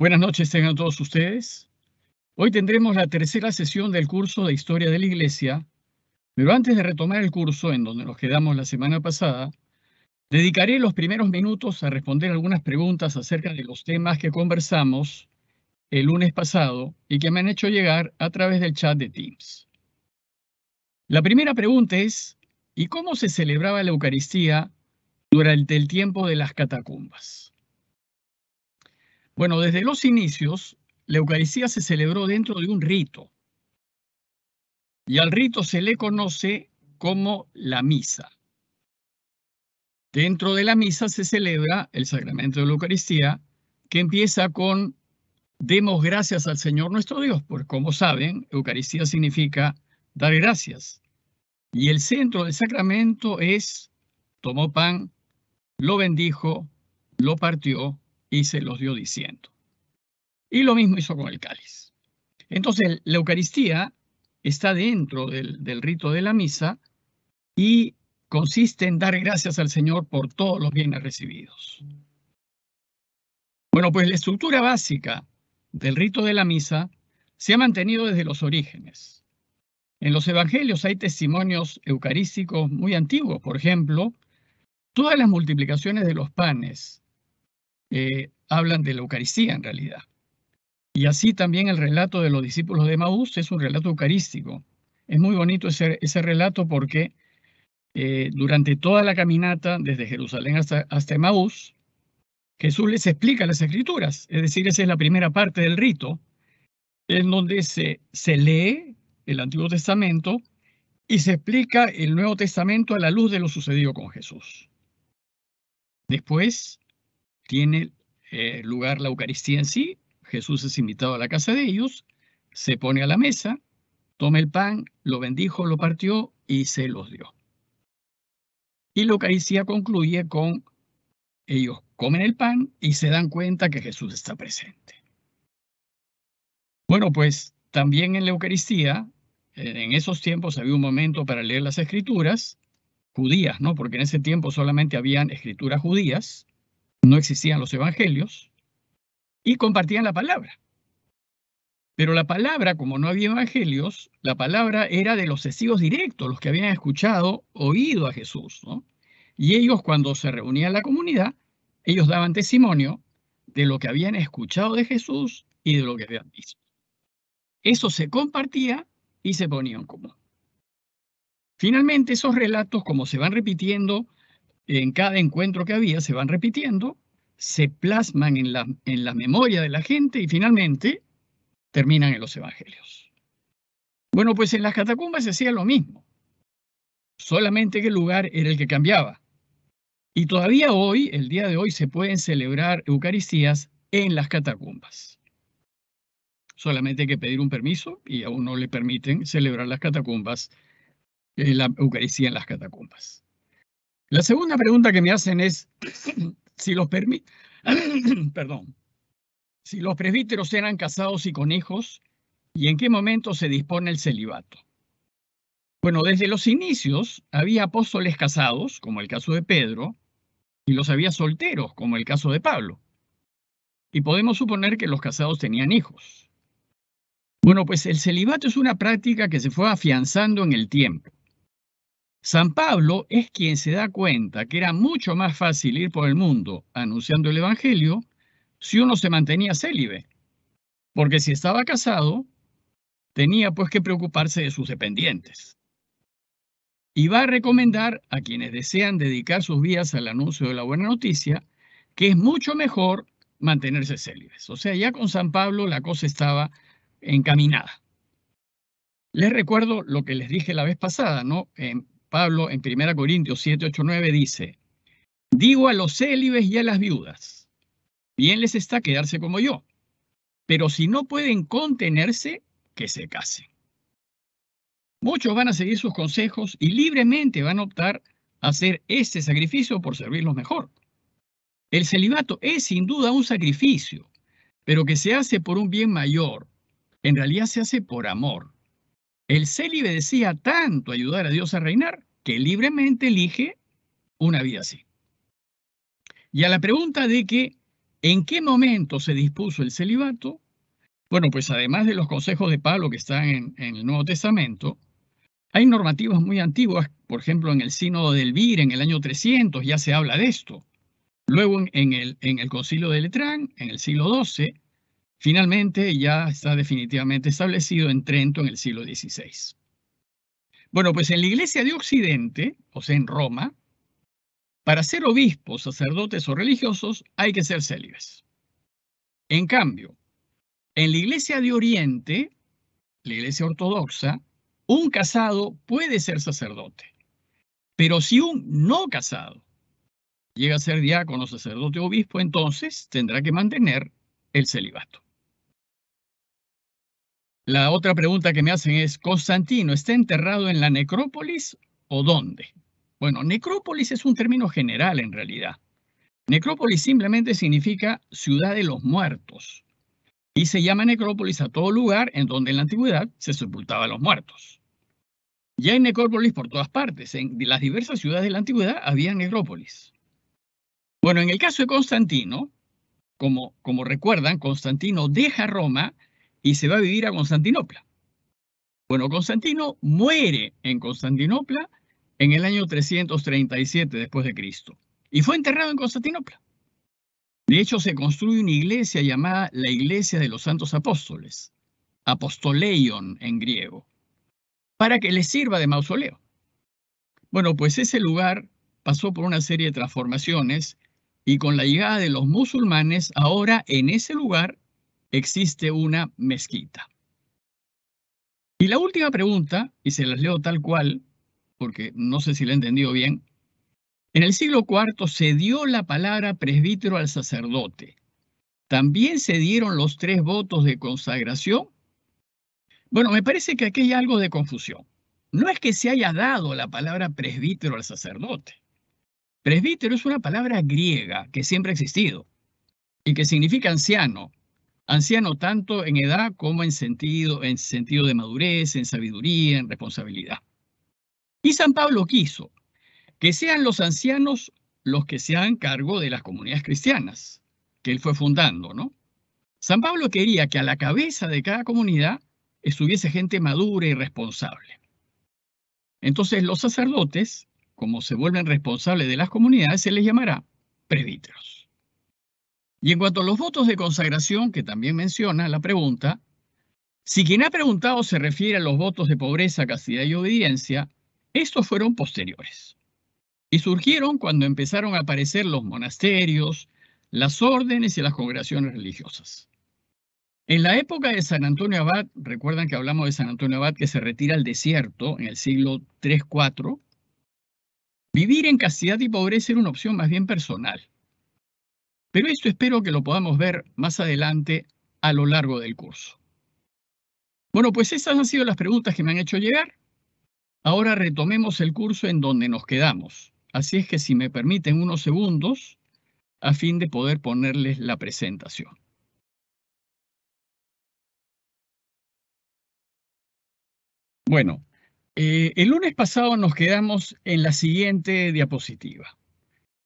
Buenas noches tengan todos ustedes. Hoy tendremos la tercera sesión del curso de Historia de la Iglesia, pero antes de retomar el curso en donde nos quedamos la semana pasada, dedicaré los primeros minutos a responder algunas preguntas acerca de los temas que conversamos el lunes pasado y que me han hecho llegar a través del chat de Teams. La primera pregunta es, ¿y cómo se celebraba la Eucaristía durante el tiempo de las catacumbas? Bueno, desde los inicios, la Eucaristía se celebró dentro de un rito. Y al rito se le conoce como la misa. Dentro de la misa se celebra el sacramento de la Eucaristía, que empieza con demos gracias al Señor nuestro Dios, pues como saben, Eucaristía significa dar gracias. Y el centro del sacramento es, tomó pan, lo bendijo, lo partió y se los dio diciendo. Y lo mismo hizo con el cáliz. Entonces, la Eucaristía está dentro del, del rito de la misa y consiste en dar gracias al Señor por todos los bienes recibidos. Bueno, pues la estructura básica del rito de la misa se ha mantenido desde los orígenes. En los evangelios hay testimonios eucarísticos muy antiguos, por ejemplo, todas las multiplicaciones de los panes eh, hablan de la Eucaristía en realidad. Y así también el relato de los discípulos de Maús es un relato eucarístico. Es muy bonito ese, ese relato porque eh, durante toda la caminata, desde Jerusalén hasta, hasta Maús, Jesús les explica las escrituras, es decir, esa es la primera parte del rito, en donde se, se lee el Antiguo Testamento y se explica el Nuevo Testamento a la luz de lo sucedido con Jesús. Después, tiene eh, lugar la Eucaristía en sí. Jesús es invitado a la casa de ellos, se pone a la mesa, toma el pan, lo bendijo, lo partió y se los dio. Y la Eucaristía concluye con ellos comen el pan y se dan cuenta que Jesús está presente. Bueno, pues también en la Eucaristía, en esos tiempos había un momento para leer las escrituras judías, ¿no? Porque en ese tiempo solamente habían escrituras judías no existían los evangelios y compartían la palabra. Pero la palabra, como no había evangelios, la palabra era de los testigos directos, los que habían escuchado, oído a Jesús. Y ellos cuando se en la comunidad, ellos daban testimonio de lo que habían escuchado de Jesús y de lo que habían visto. Eso se compartía y se ponía en común. Finalmente, esos relatos, como se van repitiendo en cada encuentro que había, se van repitiendo, se plasman en la, en la memoria de la gente y finalmente terminan en los evangelios. Bueno, pues en las catacumbas se hacía lo mismo, solamente que el lugar era el que cambiaba. Y todavía hoy, el día de hoy, se pueden celebrar Eucaristías en las catacumbas. Solamente hay que pedir un permiso y aún no le permiten celebrar las catacumbas, eh, la Eucaristía en las catacumbas. La segunda pregunta que me hacen es si los perdón, si los presbíteros eran casados y con hijos y en qué momento se dispone el celibato. Bueno, desde los inicios había apóstoles casados, como el caso de Pedro, y los había solteros, como el caso de Pablo. Y podemos suponer que los casados tenían hijos. Bueno, pues el celibato es una práctica que se fue afianzando en el tiempo. San Pablo es quien se da cuenta que era mucho más fácil ir por el mundo anunciando el Evangelio si uno se mantenía célibe, porque si estaba casado, tenía pues que preocuparse de sus dependientes. Y va a recomendar a quienes desean dedicar sus vidas al anuncio de la buena noticia que es mucho mejor mantenerse célibes. O sea, ya con San Pablo la cosa estaba encaminada. Les recuerdo lo que les dije la vez pasada, ¿no? En Pablo en 1 Corintios 7, 8, 9 dice, digo a los célibes y a las viudas, bien les está quedarse como yo, pero si no pueden contenerse, que se casen. Muchos van a seguir sus consejos y libremente van a optar a hacer este sacrificio por servirlos mejor. El celibato es sin duda un sacrificio, pero que se hace por un bien mayor. En realidad se hace por amor. El célibe decía tanto ayudar a Dios a reinar que libremente elige una vida así. Y a la pregunta de que en qué momento se dispuso el celibato, bueno, pues además de los consejos de Pablo que están en, el Nuevo Testamento, hay normativas muy antiguas, por ejemplo, en el Sínodo de Elvira, en el año 300, ya se habla de esto. Luego en, el, en el Concilio de Letrán, en el siglo XII, Finalmente, ya está definitivamente establecido en Trento en el siglo XVI. Bueno, pues en la Iglesia de Occidente, o sea, en Roma, para ser obispos, sacerdotes o religiosos hay que ser célibes. En cambio, en la Iglesia de Oriente, la Iglesia Ortodoxa, un casado puede ser sacerdote, pero si un no casado llega a ser diácono, sacerdote o obispo, entonces tendrá que mantener el celibato. La otra pregunta que me hacen es, ¿Constantino está enterrado en la necrópolis o dónde? Bueno, necrópolis es un término general en realidad. Necrópolis simplemente significa ciudad de los muertos. Y se llama necrópolis a todo lugar en donde en la antigüedad se sepultaba a los muertos. Y hay necrópolis por todas partes. En las diversas ciudades de la antigüedad había necrópolis. Bueno, en el caso de Constantino, como, como recuerdan, Constantino deja Roma y se va a vivir a Constantinopla. Bueno, Constantino muere en Constantinopla en el año 337 después de Cristo y fue enterrado en Constantinopla. De hecho, se construye una iglesia llamada la Iglesia de los Santos Apóstoles, Apostoleion en griego, para que le sirva de mausoleo. Bueno, pues ese lugar pasó por una serie de transformaciones y con la llegada de los musulmanes, ahora en ese lugar existe una mezquita. Y la última pregunta, y se las leo tal cual, porque no sé si la he entendido bien, en el siglo IV se dio la palabra presbítero al sacerdote. También se dieron los tres votos de consagración. Bueno, me parece que aquí hay algo de confusión. No es que se haya dado la palabra presbítero al sacerdote. Presbítero es una palabra griega que siempre ha existido y que significa anciano, Anciano tanto en edad como en sentido, en sentido de madurez, en sabiduría, en responsabilidad. Y San Pablo quiso que sean los ancianos los que se hagan cargo de las comunidades cristianas que él fue fundando, ¿no? San Pablo quería que a la cabeza de cada comunidad estuviese gente madura y responsable. Entonces los sacerdotes, como se vuelven responsables de las comunidades, se les llamará presbíteros. Y en cuanto a los votos de consagración, que también menciona la pregunta, si quien ha preguntado se refiere a los votos de pobreza, castidad y obediencia, estos fueron posteriores. Y surgieron cuando empezaron a aparecer los monasterios, las órdenes y las congregaciones religiosas. En la época de San Antonio Abad, recuerdan que hablamos de San Antonio Abad que se retira al desierto en el siglo 3-4, vivir en castidad y pobreza era una opción más bien personal. Pero esto espero que lo podamos ver más adelante a lo largo del curso. Bueno, pues esas han sido las preguntas que me han hecho llegar. Ahora retomemos el curso en donde nos quedamos. Así es que si me permiten unos segundos, a fin de poder ponerles la presentación. Bueno, eh, el lunes pasado nos quedamos en la siguiente diapositiva.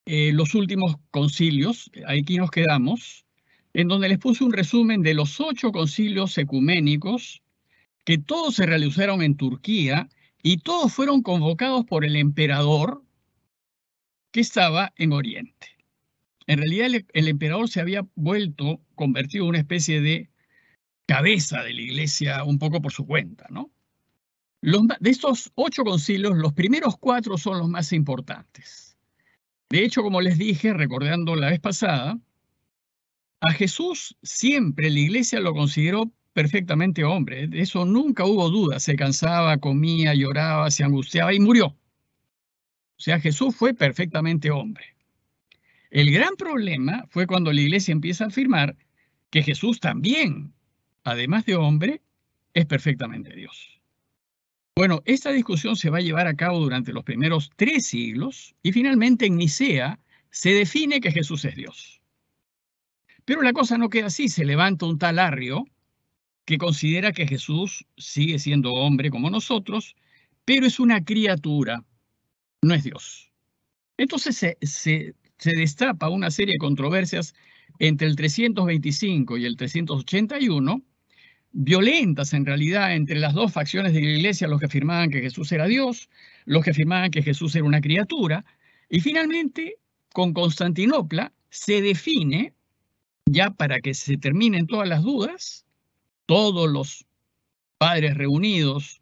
Eh, los últimos concilios, aquí nos quedamos, en donde les puse un resumen de los ocho concilios ecuménicos que todos se realizaron en Turquía y todos fueron convocados por el emperador que estaba en Oriente. En realidad el, emperador se había vuelto, convertido en una especie de cabeza de la iglesia un poco por su cuenta, ¿no? de estos ocho concilios, los primeros cuatro son los más importantes. De hecho, como les dije, recordando la vez pasada, a Jesús siempre la iglesia lo consideró perfectamente hombre. De ¿eh? eso nunca hubo duda. Se cansaba, comía, lloraba, se angustiaba y murió. O sea, Jesús fue perfectamente hombre. El gran problema fue cuando la iglesia empieza a afirmar que Jesús también, además de hombre, es perfectamente Dios. Bueno, esta discusión se va a llevar a cabo durante los primeros tres siglos y finalmente en Nicea se define que Jesús es Dios. Pero la cosa no queda así, se levanta un tal Arrio que considera que Jesús sigue siendo hombre como nosotros, pero es una criatura, no es Dios. Entonces se, destapa una serie de controversias entre el 325 y el 381 violentas en realidad entre las dos facciones de la iglesia, los que afirmaban que Jesús era Dios, los que afirmaban que Jesús era una criatura, y finalmente con Constantinopla se define, ya para que se terminen todas las dudas, todos los padres reunidos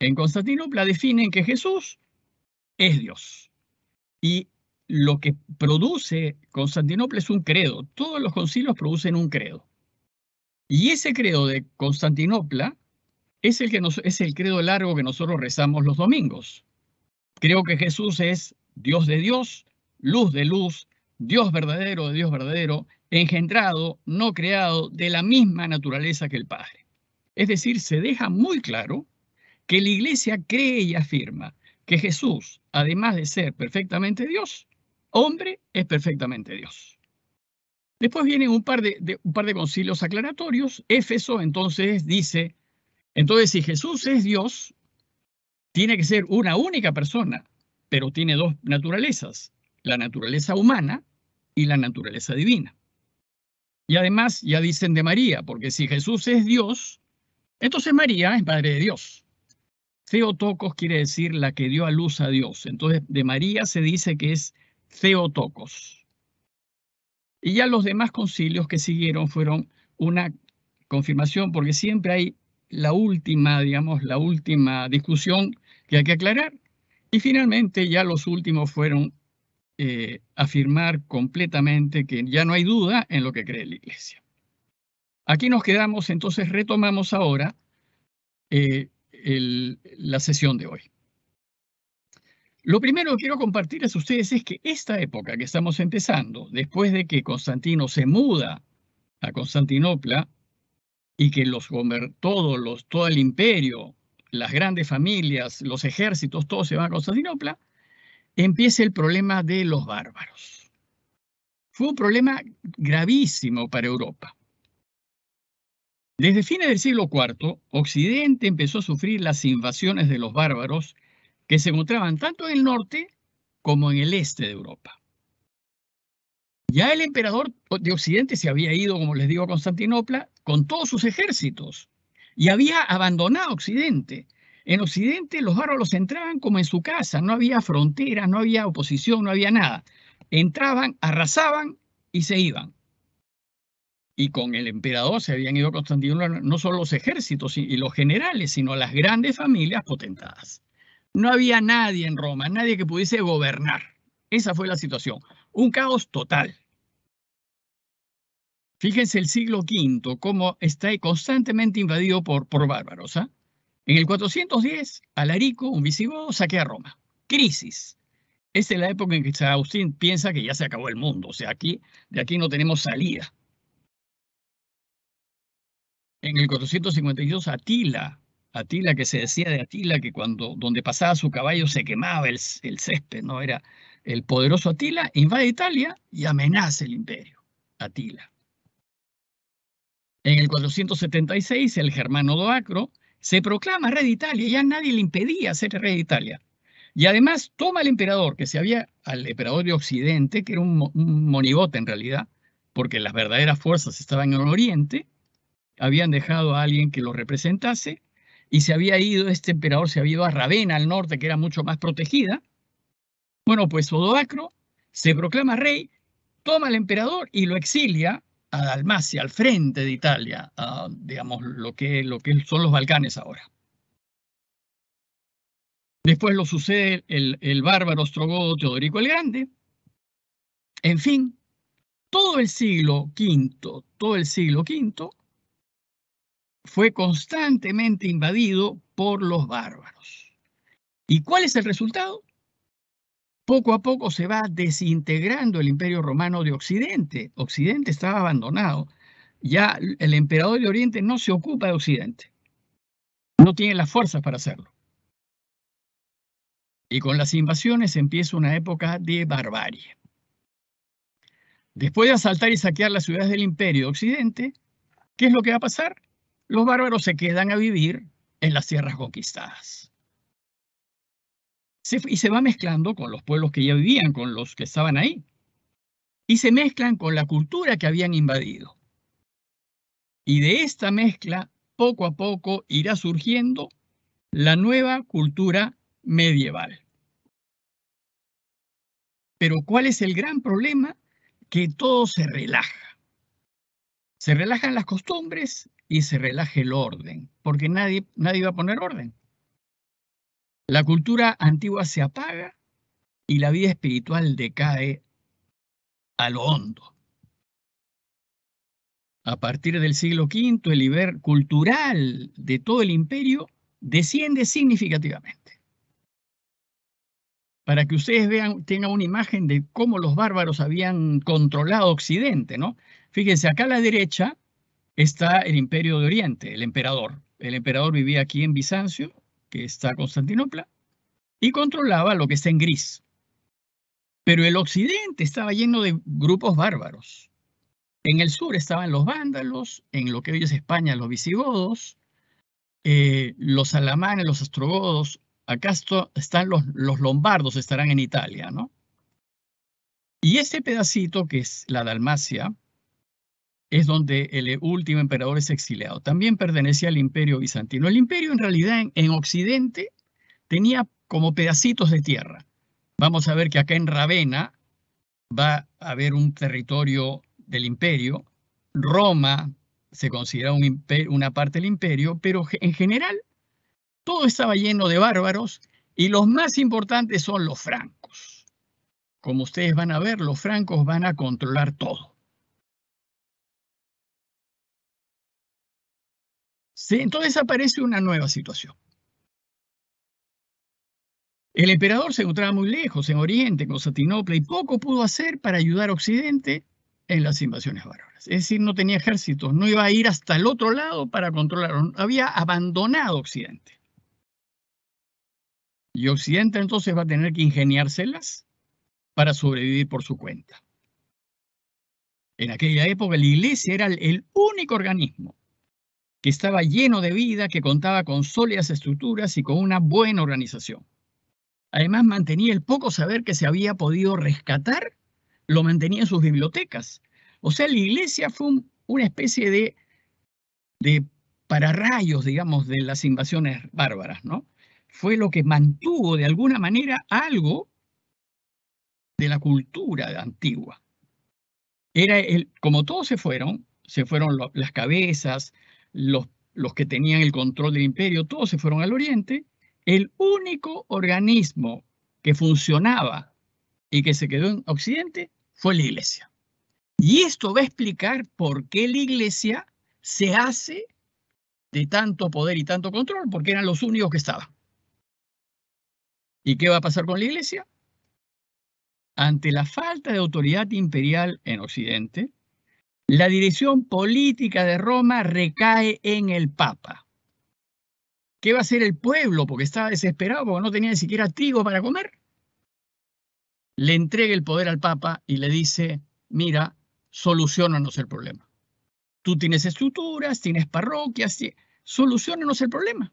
en Constantinopla definen que Jesús es Dios. Y lo que produce Constantinopla es un credo. Todos los concilios producen un credo. Y ese credo de Constantinopla es el, que nos, es el credo largo que nosotros rezamos los domingos. Creo que Jesús es Dios de Dios, luz de luz, Dios verdadero de Dios verdadero, engendrado, no creado, de la misma naturaleza que el Padre. Es decir, se deja muy claro que la Iglesia cree y afirma que Jesús, además de ser perfectamente Dios, hombre es perfectamente Dios. Después vienen un par de, concilios aclaratorios. Éfeso entonces dice, entonces si Jesús es Dios, tiene que ser una única persona, pero tiene dos naturalezas, la naturaleza humana y la naturaleza divina. Y además ya dicen de María, porque si Jesús es Dios, entonces María es madre de Dios. Theotokos quiere decir la que dio a luz a Dios. Entonces de María se dice que es Theotokos. Y ya los demás concilios que siguieron fueron una confirmación, porque siempre hay la última, digamos, la última discusión que hay que aclarar. Y finalmente ya los últimos fueron eh, afirmar completamente que ya no hay duda en lo que cree la Iglesia. Aquí nos quedamos, entonces retomamos ahora eh, la sesión de hoy. Lo primero que quiero compartirles a ustedes es que esta época que estamos empezando, después de que Constantino se muda a Constantinopla y que los todos todo el imperio, las grandes familias, los ejércitos, todos se van a Constantinopla, empieza el problema de los bárbaros. Fue un problema gravísimo para Europa. Desde fines del siglo IV, Occidente empezó a sufrir las invasiones de los bárbaros que se encontraban tanto en el norte como en el este de Europa. Ya el emperador de Occidente se había ido, como les digo, a Constantinopla con todos sus ejércitos y había abandonado Occidente. En Occidente los bárbaros entraban como en su casa, no había frontera, no había oposición, no había nada. Entraban, arrasaban y se iban. Y con el emperador se habían ido a Constantinopla no solo los ejércitos y los generales, sino las grandes familias potentadas. No había nadie en Roma, nadie que pudiese gobernar. Esa fue la situación. Un caos total. Fíjense el siglo V, cómo está constantemente invadido por, por bárbaros. ¿ah? En el 410, Alarico, un visigodo, saquea Roma. Crisis. Esa es la época en que San Agustín piensa que ya se acabó el mundo. O sea, aquí, de aquí no tenemos salida. En el 452, Atila Atila, que se decía de Atila que cuando donde pasaba su caballo se quemaba el, el césped, ¿no? Era el poderoso Atila, invade Italia y amenaza el imperio. Atila. En el 476, el germano Doacro se proclama rey de Italia, ya nadie le impedía ser rey de Italia. Y además toma al emperador, que se había, al emperador de Occidente, que era un, un monigote en realidad, porque las verdaderas fuerzas estaban en el Oriente, habían dejado a alguien que lo representase, y se había ido, este emperador se había ido a Ravenna, al norte, que era mucho más protegida. Bueno, pues Odoacro se proclama rey, toma al emperador y lo exilia a Dalmacia, al frente de Italia, digamos, lo que, son los Balcanes ahora. Después lo sucede el, el bárbaro ostrogodo Teodorico el Grande. En fin, todo el siglo V, todo el siglo V, fue constantemente invadido por los bárbaros. ¿Y cuál es el resultado? Poco a poco se va desintegrando el imperio romano de Occidente. Occidente estaba abandonado. Ya el emperador de Oriente no se ocupa de Occidente. No tiene las fuerzas para hacerlo. Y con las invasiones empieza una época de barbarie. Después de asaltar y saquear las ciudades del imperio de Occidente, ¿qué es lo que va a pasar? los bárbaros se quedan a vivir en las tierras conquistadas. y se va mezclando con los pueblos que ya vivían, con los que estaban ahí. Y se mezclan con la cultura que habían invadido. Y de esta mezcla, poco a poco, irá surgiendo la nueva cultura medieval. Pero ¿cuál es el gran problema? Que todo se relaja se relajan las costumbres y se relaja el orden, porque nadie, nadie va a poner orden. La cultura antigua se apaga y la vida espiritual decae a lo hondo. A partir del siglo V, el nivel cultural de todo el imperio desciende significativamente. Para que ustedes vean, tengan una imagen de cómo los bárbaros habían controlado Occidente, ¿no? Fíjense, acá a la derecha está el Imperio de Oriente, el emperador. El emperador vivía aquí en Bizancio, que está Constantinopla, y controlaba lo que está en gris. Pero el occidente estaba lleno de grupos bárbaros. En el sur estaban los vándalos, en lo que hoy es España los visigodos, eh, los alamanes, los astrogodos. acá están los, los lombardos, estarán en Italia, ¿no? Y este pedacito que es la Dalmacia, es donde el último emperador es exiliado. También pertenecía al imperio bizantino. El imperio en realidad en, Occidente tenía como pedacitos de tierra. Vamos a ver que acá en Ravenna va a haber un territorio del imperio. Roma se considera una parte del imperio, pero en general todo estaba lleno de bárbaros y los más importantes son los francos. Como ustedes van a ver, los francos van a controlar todo. Entonces aparece una nueva situación. El emperador se encontraba muy lejos, en Oriente, en Constantinopla, y poco pudo hacer para ayudar a Occidente en las invasiones bárbaras. Es decir, no tenía ejércitos, no iba a ir hasta el otro lado para controlar. Había abandonado Occidente. Y Occidente entonces va a tener que ingeniárselas para sobrevivir por su cuenta. En aquella época la iglesia era el único organismo que estaba lleno de vida, que contaba con sólidas estructuras y con una buena organización. Además, mantenía el poco saber que se había podido rescatar, lo mantenía en sus bibliotecas. O sea, la iglesia fue una especie de, de pararrayos, digamos, de las invasiones bárbaras, ¿no? Fue lo que mantuvo de alguna manera algo de la cultura antigua. Era el, como todos se fueron, se fueron las cabezas, los, que tenían el control del imperio, todos se fueron al oriente. El único organismo que funcionaba y que se quedó en Occidente fue la iglesia. Y esto va a explicar por qué la iglesia se hace de tanto poder y tanto control, porque eran los únicos que estaban. ¿Y qué va a pasar con la iglesia? Ante la falta de autoridad imperial en Occidente, la dirección política de Roma recae en el Papa. ¿Qué va a hacer el pueblo? Porque estaba desesperado, porque no tenía ni siquiera trigo para comer. Le entrega el poder al Papa y le dice, mira, solucionanos el problema. Tú tienes estructuras, tienes parroquias, solucionanos el problema.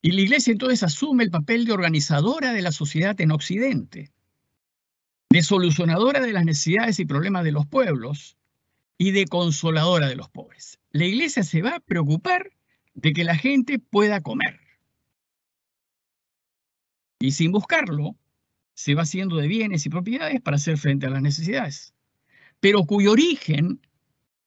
Y la Iglesia entonces asume el papel de organizadora de la sociedad en Occidente de solucionadora de las necesidades y problemas de los pueblos y de consoladora de los pobres. La iglesia se va a preocupar de que la gente pueda comer. Y sin buscarlo, se va haciendo de bienes y propiedades para hacer frente a las necesidades, pero cuyo origen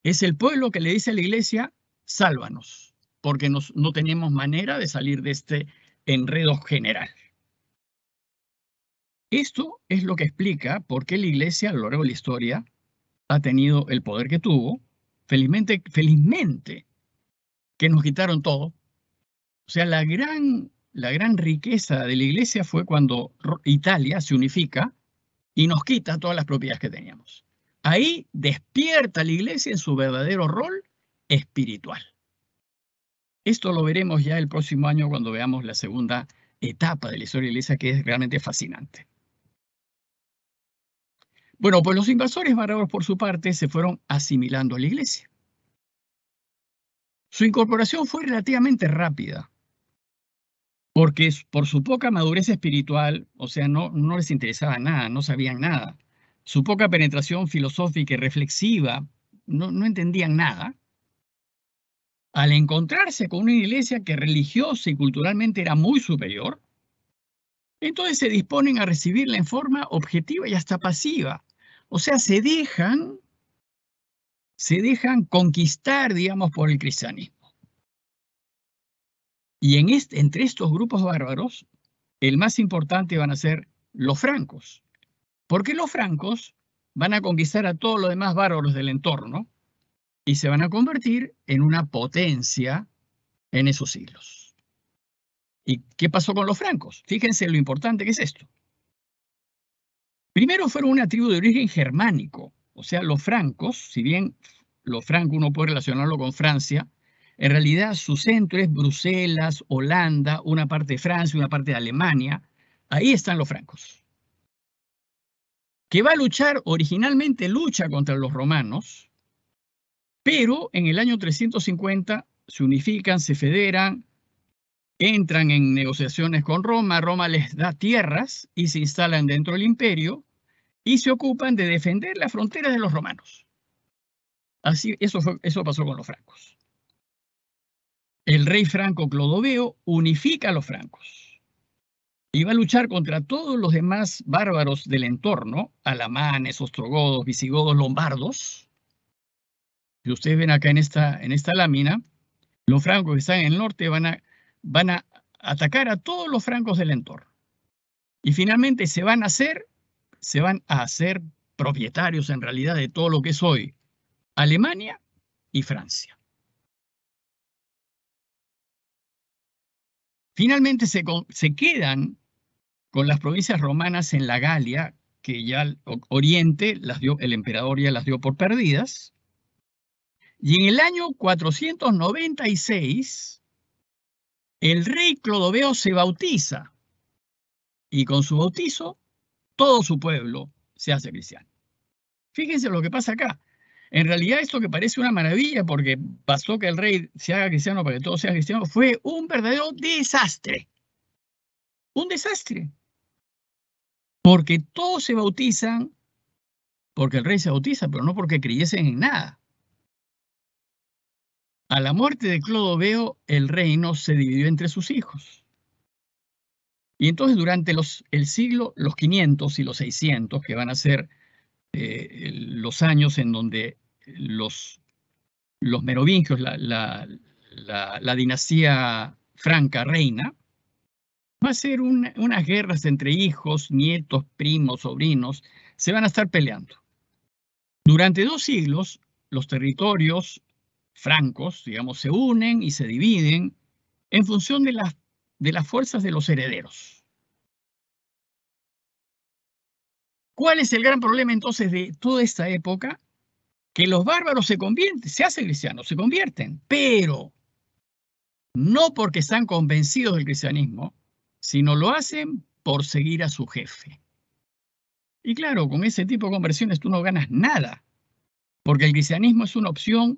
es el pueblo que le dice a la iglesia, sálvanos, porque no tenemos manera de salir de este enredo general. Esto es lo que explica por qué la iglesia a lo largo de la historia ha tenido el poder que tuvo. Felizmente, felizmente, que nos quitaron todo. O sea, la gran, la gran riqueza de la iglesia fue cuando Italia se unifica y nos quita todas las propiedades que teníamos. Ahí despierta la iglesia en su verdadero rol espiritual. Esto lo veremos ya el próximo año cuando veamos la segunda etapa de la historia de la iglesia, que es realmente fascinante. Bueno, pues los invasores bárbaros por su parte se fueron asimilando a la iglesia. Su incorporación fue relativamente rápida, porque por su poca madurez espiritual, o sea, no, les interesaba nada, no sabían nada, su poca penetración filosófica y reflexiva, no, no entendían nada, al encontrarse con una iglesia que religiosa y culturalmente era muy superior, entonces se disponen a recibirla en forma objetiva y hasta pasiva, o sea, se dejan, se dejan conquistar, digamos, por el cristianismo. Y en entre estos grupos bárbaros, el más importante van a ser los francos, porque los francos van a conquistar a todos los demás bárbaros del entorno y se van a convertir en una potencia en esos siglos. ¿Y qué pasó con los francos? Fíjense lo importante que es esto. Primero fueron una tribu de origen germánico, o sea, los francos, si bien los francos uno puede relacionarlo con Francia, en realidad su centro es Bruselas, Holanda, una parte de Francia, una parte de Alemania, ahí están los francos. Que va a luchar, originalmente lucha contra los romanos, pero en el año 350 se unifican, se federan, entran en negociaciones con Roma, Roma les da tierras y se instalan dentro del imperio, y se ocupan de defender las fronteras de los romanos. Así, eso, eso pasó con los francos. El rey franco Clodoveo unifica a los francos. va a luchar contra todos los demás bárbaros del entorno, alamanes, ostrogodos, visigodos, lombardos. Y ustedes ven acá en esta, en esta lámina, los francos que están en el norte van a, van a atacar a todos los francos del entorno. Y finalmente se van a hacer se van a hacer propietarios en realidad de todo lo que es hoy Alemania y Francia. Finalmente se, quedan con las provincias romanas en la Galia, que ya el Oriente las dio, el emperador ya las dio por perdidas. Y en el año 496, el rey Clodoveo se bautiza y con su bautizo todo su pueblo se hace cristiano. Fíjense lo que pasa acá. En realidad esto que parece una maravilla porque pasó que el rey se haga cristiano para que todo sea cristiano, fue un verdadero desastre. Un desastre. Porque todos se bautizan porque el rey se bautiza, pero no porque creyesen en nada. A la muerte de Clodoveo, el reino se dividió entre sus hijos. Y entonces durante el siglo, los 500 y los 600, que van a ser eh, los años en donde los, los merovingios, la, la, dinastía franca reina, va a ser unas guerras entre hijos, nietos, primos, sobrinos, se van a estar peleando. Durante dos siglos, los territorios francos, digamos, se unen y se dividen en función de las de las fuerzas de los herederos. ¿Cuál es el gran problema entonces de toda esta época? Que los bárbaros se convierten, se hacen cristianos, se convierten, pero no porque están convencidos del cristianismo, sino lo hacen por seguir a su jefe. Y claro, con ese tipo de conversiones tú no ganas nada, porque el cristianismo es una opción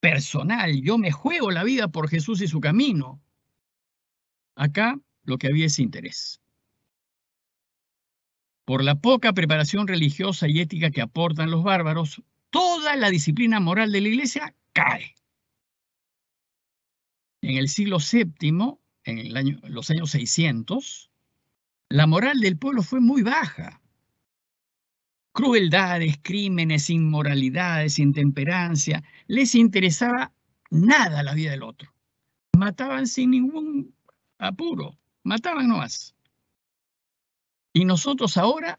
personal. Yo me juego la vida por Jesús y su camino. Acá lo que había es interés. Por la poca preparación religiosa y ética que aportan los bárbaros, toda la disciplina moral de la iglesia cae. En el siglo VII, en los años 600, la moral del pueblo fue muy baja. Crueldades, crímenes, inmoralidades, intemperancia, les interesaba nada la vida del otro. Mataban sin ningún apuro, mataban nomás. Y nosotros ahora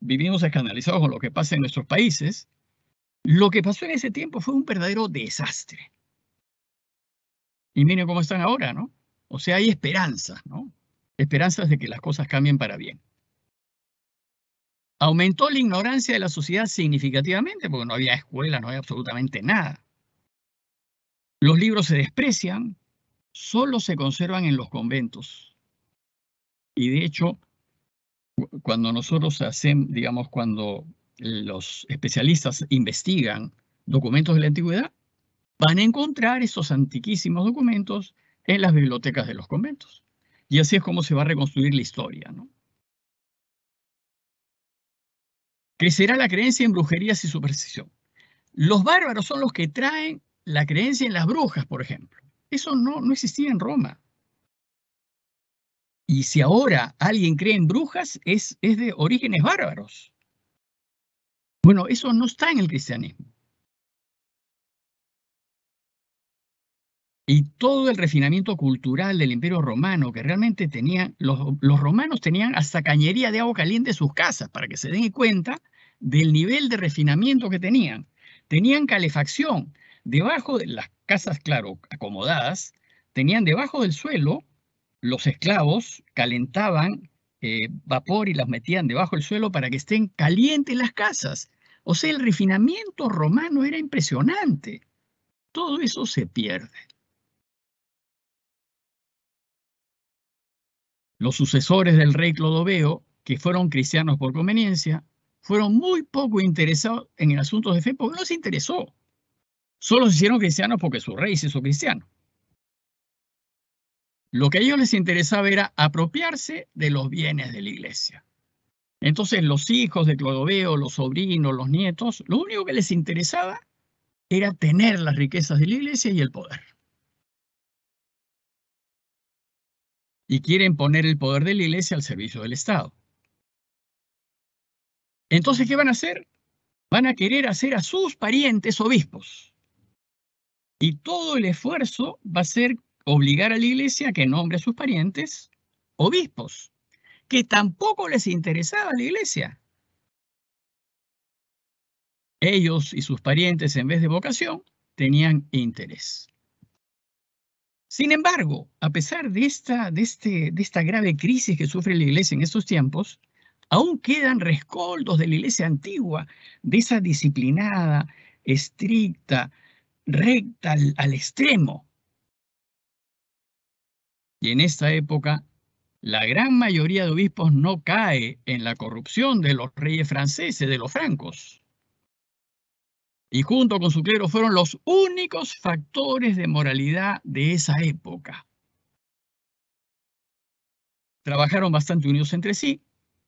vivimos escandalizados con lo que pasa en nuestros países. Lo que pasó en ese tiempo fue un verdadero desastre. Y miren cómo están ahora, ¿no? O sea, hay esperanzas, ¿no? Esperanzas de que las cosas cambien para bien. Aumentó la ignorancia de la sociedad significativamente porque no había escuela, no había absolutamente nada. Los libros se desprecian, solo se conservan en los conventos. Y de hecho, cuando nosotros hacemos, digamos, cuando los especialistas investigan documentos de la antigüedad, van a encontrar esos antiquísimos documentos en las bibliotecas de los conventos. Y así es como se va a reconstruir la historia. ¿no? Crecerá la creencia en brujerías y superstición. Los bárbaros son los que traen la creencia en las brujas, por ejemplo. Eso no, no existía en Roma. Y si ahora alguien cree en brujas, es, es de orígenes bárbaros. Bueno, eso no está en el cristianismo. Y todo el refinamiento cultural del imperio romano, que realmente tenían, los, los romanos tenían hasta cañería de agua caliente en sus casas, para que se den cuenta del nivel de refinamiento que tenían. Tenían calefacción, Debajo de las casas, claro, acomodadas, tenían debajo del suelo, los esclavos calentaban eh, vapor y las metían debajo del suelo para que estén calientes las casas. O sea, el refinamiento romano era impresionante. Todo eso se pierde. Los sucesores del rey Clodoveo, que fueron cristianos por conveniencia, fueron muy poco interesados en el asunto de fe porque no se interesó. Solo se hicieron cristianos porque su rey se hizo cristiano. Lo que a ellos les interesaba era apropiarse de los bienes de la iglesia. Entonces los hijos de Clodoveo, los sobrinos, los nietos, lo único que les interesaba era tener las riquezas de la iglesia y el poder. Y quieren poner el poder de la iglesia al servicio del Estado. Entonces, ¿qué van a hacer? Van a querer hacer a sus parientes obispos. Y todo el esfuerzo va a ser obligar a la iglesia a que nombre a sus parientes obispos, que tampoco les interesaba la iglesia. Ellos y sus parientes, en vez de vocación, tenían interés. Sin embargo, a pesar de esta, de este, esta grave crisis que sufre la iglesia en estos tiempos, aún quedan rescoldos de la iglesia antigua, de esa disciplinada, estricta, recta al, extremo. Y en esta época, la gran mayoría de obispos no cae en la corrupción de los reyes franceses, de los francos. Y junto con su clero fueron los únicos factores de moralidad de esa época. Trabajaron bastante unidos entre sí,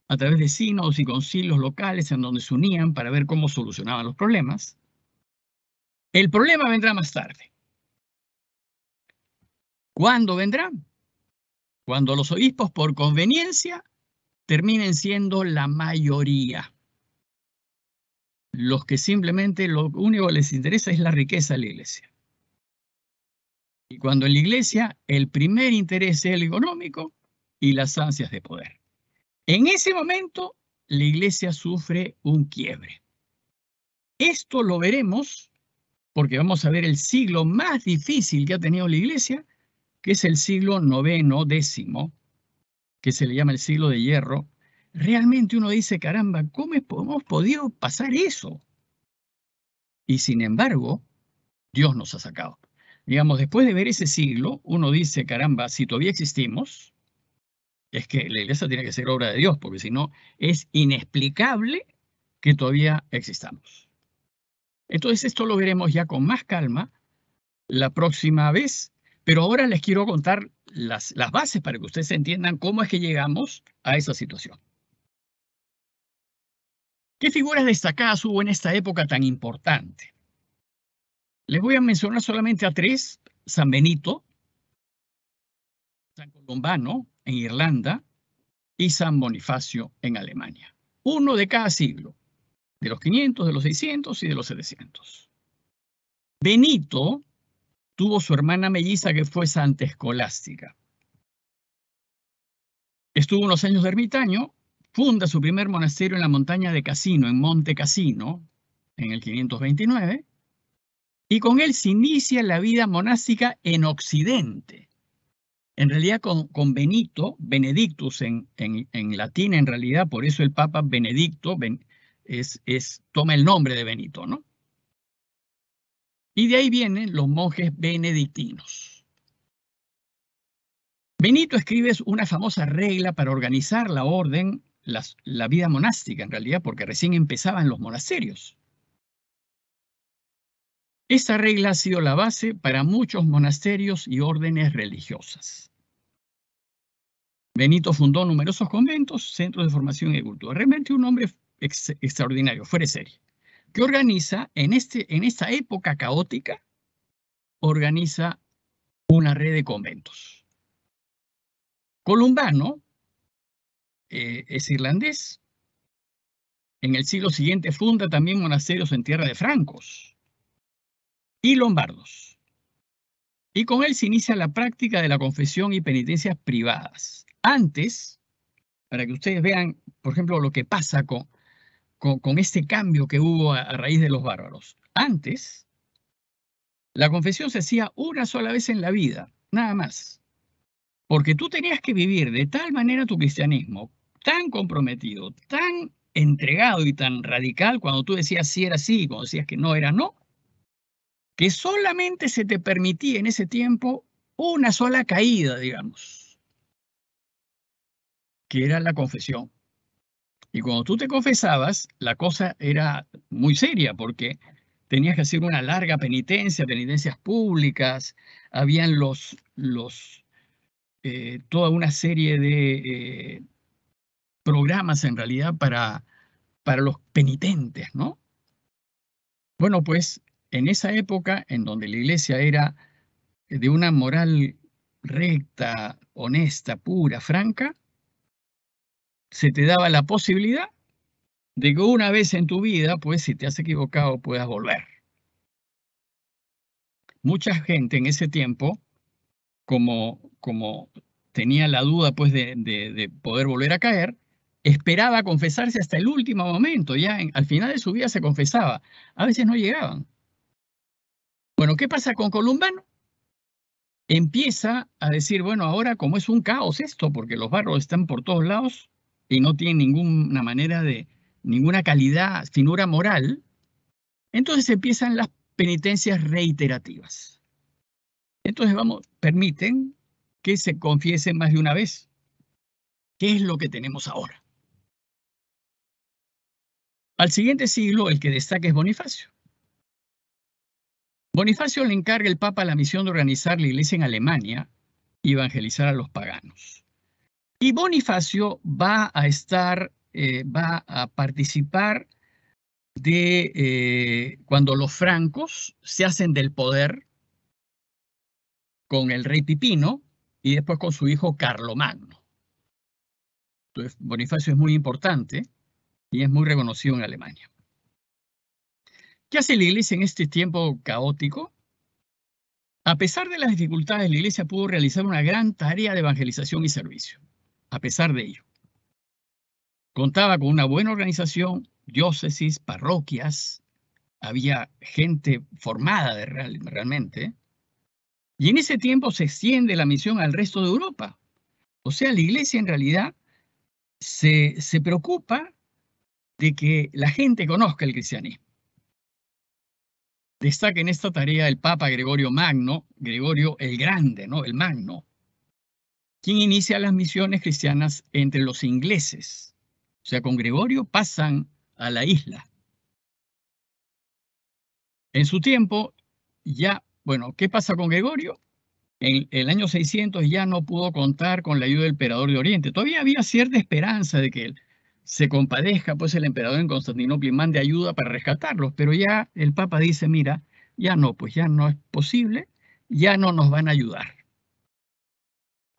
a través de sínodos y concilios locales en donde se unían para ver cómo solucionaban los problemas. El problema vendrá más tarde. ¿Cuándo vendrá? Cuando los obispos por conveniencia terminen siendo la mayoría. Los que simplemente lo único que les interesa es la riqueza de la iglesia. Y cuando en la iglesia el primer interés es el económico y las ansias de poder. En ese momento la iglesia sufre un quiebre. Esto lo veremos porque vamos a ver el siglo más difícil que ha tenido la iglesia, que es el siglo noveno décimo, que se le llama el siglo de hierro, realmente uno dice, caramba, ¿cómo hemos podido pasar eso? Y sin embargo, Dios nos ha sacado. Digamos, después de ver ese siglo, uno dice, caramba, si todavía existimos, es que la iglesia tiene que ser obra de Dios, porque si no, es inexplicable que todavía existamos. Entonces esto lo veremos ya con más calma la próxima vez, pero ahora les quiero contar las, bases para que ustedes entiendan cómo es que llegamos a esa situación. ¿Qué figuras destacadas hubo en esta época tan importante? Les voy a mencionar solamente a tres, San Benito, San Colombano en Irlanda y San Bonifacio en Alemania. Uno de cada siglo, de los 500, de los 600 y de los 700. Benito tuvo su hermana melliza que fue santa escolástica. Estuvo unos años de ermitaño, funda su primer monasterio en la montaña de Casino, en Monte Casino, en el 529, y con él se inicia la vida monástica en Occidente. En realidad con, con Benito, Benedictus en, en, en, latín, en realidad, por eso el Papa Benedicto, es, toma el nombre de Benito, ¿no? Y de ahí vienen los monjes benedictinos. Benito escribe una famosa regla para organizar la orden, la vida monástica en realidad, porque recién empezaban los monasterios. Esta regla ha sido la base para muchos monasterios y órdenes religiosas. Benito fundó numerosos conventos, centros de formación y cultura. Realmente un hombre extraordinario, fuera de serie, que organiza en, este, en esta época caótica, organiza una red de conventos. Columbano eh, es irlandés. En el siglo siguiente funda también monasterios en tierra de francos y lombardos. Y con él se inicia la práctica de la confesión y penitencias privadas. Antes, para que ustedes vean, por ejemplo, lo que pasa con, con, este cambio que hubo a, raíz de los bárbaros. Antes, la confesión se hacía una sola vez en la vida, nada más. Porque tú tenías que vivir de tal manera tu cristianismo, tan comprometido, tan entregado y tan radical cuando tú decías sí era sí y cuando decías que no era no, que solamente se te permitía en ese tiempo una sola caída, digamos, que era la confesión. Y cuando tú te confesabas, la cosa era muy seria porque tenías que hacer una larga penitencia, penitencias públicas, habían los, los, eh, toda una serie de eh, programas en realidad para, para los penitentes, ¿no? Bueno, pues en esa época en donde la iglesia era de una moral recta, honesta, pura, franca, se te daba la posibilidad de que una vez en tu vida, pues si te has equivocado, puedas volver. Mucha gente en ese tiempo, como, como tenía la duda pues de, de, poder volver a caer, esperaba confesarse hasta el último momento, ya al final de su vida se confesaba, a veces no llegaban. Bueno, ¿qué pasa con Columbano? Empieza a decir, bueno, ahora como es un caos esto, porque los barros están por todos lados, y no tiene ninguna manera de, ninguna calidad, finura moral, entonces empiezan las penitencias reiterativas. Entonces, vamos, permiten que se confiesen más de una vez. ¿Qué es lo que tenemos ahora? Al siguiente siglo, el que destaca es Bonifacio. Bonifacio le encarga el Papa la misión de organizar la iglesia en Alemania y evangelizar a los paganos. Y Bonifacio va a estar, eh, va a participar de eh, cuando los francos se hacen del poder con el rey Pipino y después con su hijo Carlomagno. Entonces, Bonifacio es muy importante y es muy reconocido en Alemania. ¿Qué hace la iglesia en este tiempo caótico? A pesar de las dificultades, la iglesia pudo realizar una gran tarea de evangelización y servicio a pesar de ello. Contaba con una buena organización, diócesis, parroquias, había gente formada de realmente. Y en ese tiempo se extiende la misión al resto de Europa. O sea, la iglesia en realidad se, se preocupa de que la gente conozca el cristianismo. Destaca en esta tarea el Papa Gregorio Magno, Gregorio el Grande, ¿no? El Magno, ¿Quién inicia las misiones cristianas entre los ingleses. O sea, con Gregorio pasan a la isla. En su tiempo, ya, bueno, ¿qué pasa con Gregorio? En el año 600 ya no pudo contar con la ayuda del emperador de Oriente. Todavía había cierta esperanza de que él se compadezca, pues el emperador en Constantinopla y mande ayuda para rescatarlos, pero ya el Papa dice, mira, ya no, pues ya no es posible, ya no nos van a ayudar.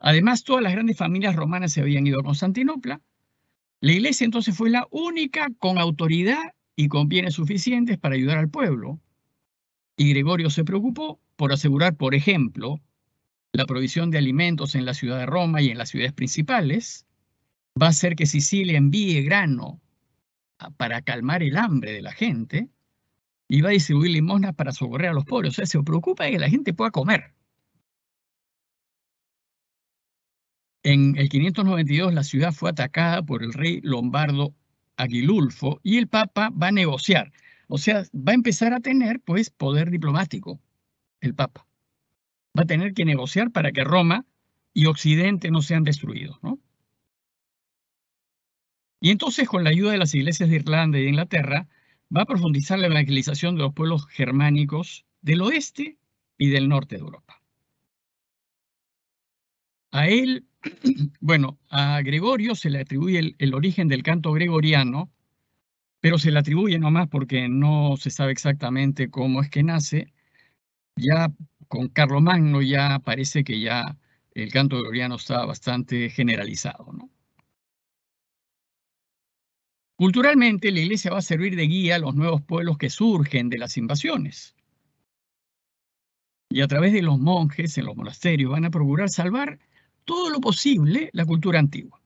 Además, todas las grandes familias romanas se habían ido a Constantinopla. La iglesia entonces fue la única con autoridad y con bienes suficientes para ayudar al pueblo. Y Gregorio se preocupó por asegurar, por ejemplo, la provisión de alimentos en la ciudad de Roma y en las ciudades principales. Va a hacer que Sicilia envíe grano para calmar el hambre de la gente y va a distribuir limosnas para socorrer a los pobres. O sea, se preocupa de que la gente pueda comer. En el 592 la ciudad fue atacada por el rey lombardo Aguilulfo y el Papa va a negociar. O sea, va a empezar a tener pues poder diplomático el Papa. Va a tener que negociar para que Roma y Occidente no sean destruidos, ¿no? Y entonces con la ayuda de las iglesias de Irlanda y Inglaterra va a profundizar la evangelización de los pueblos germánicos del oeste y del norte de Europa. A él bueno, a Gregorio se le atribuye el, origen del canto gregoriano, pero se le atribuye nomás porque no se sabe exactamente cómo es que nace. Ya con Carlomagno ya parece que ya el canto gregoriano está bastante generalizado. ¿no? Culturalmente, la iglesia va a servir de guía a los nuevos pueblos que surgen de las invasiones y a través de los monjes en los monasterios van a procurar salvar todo lo posible la cultura antigua.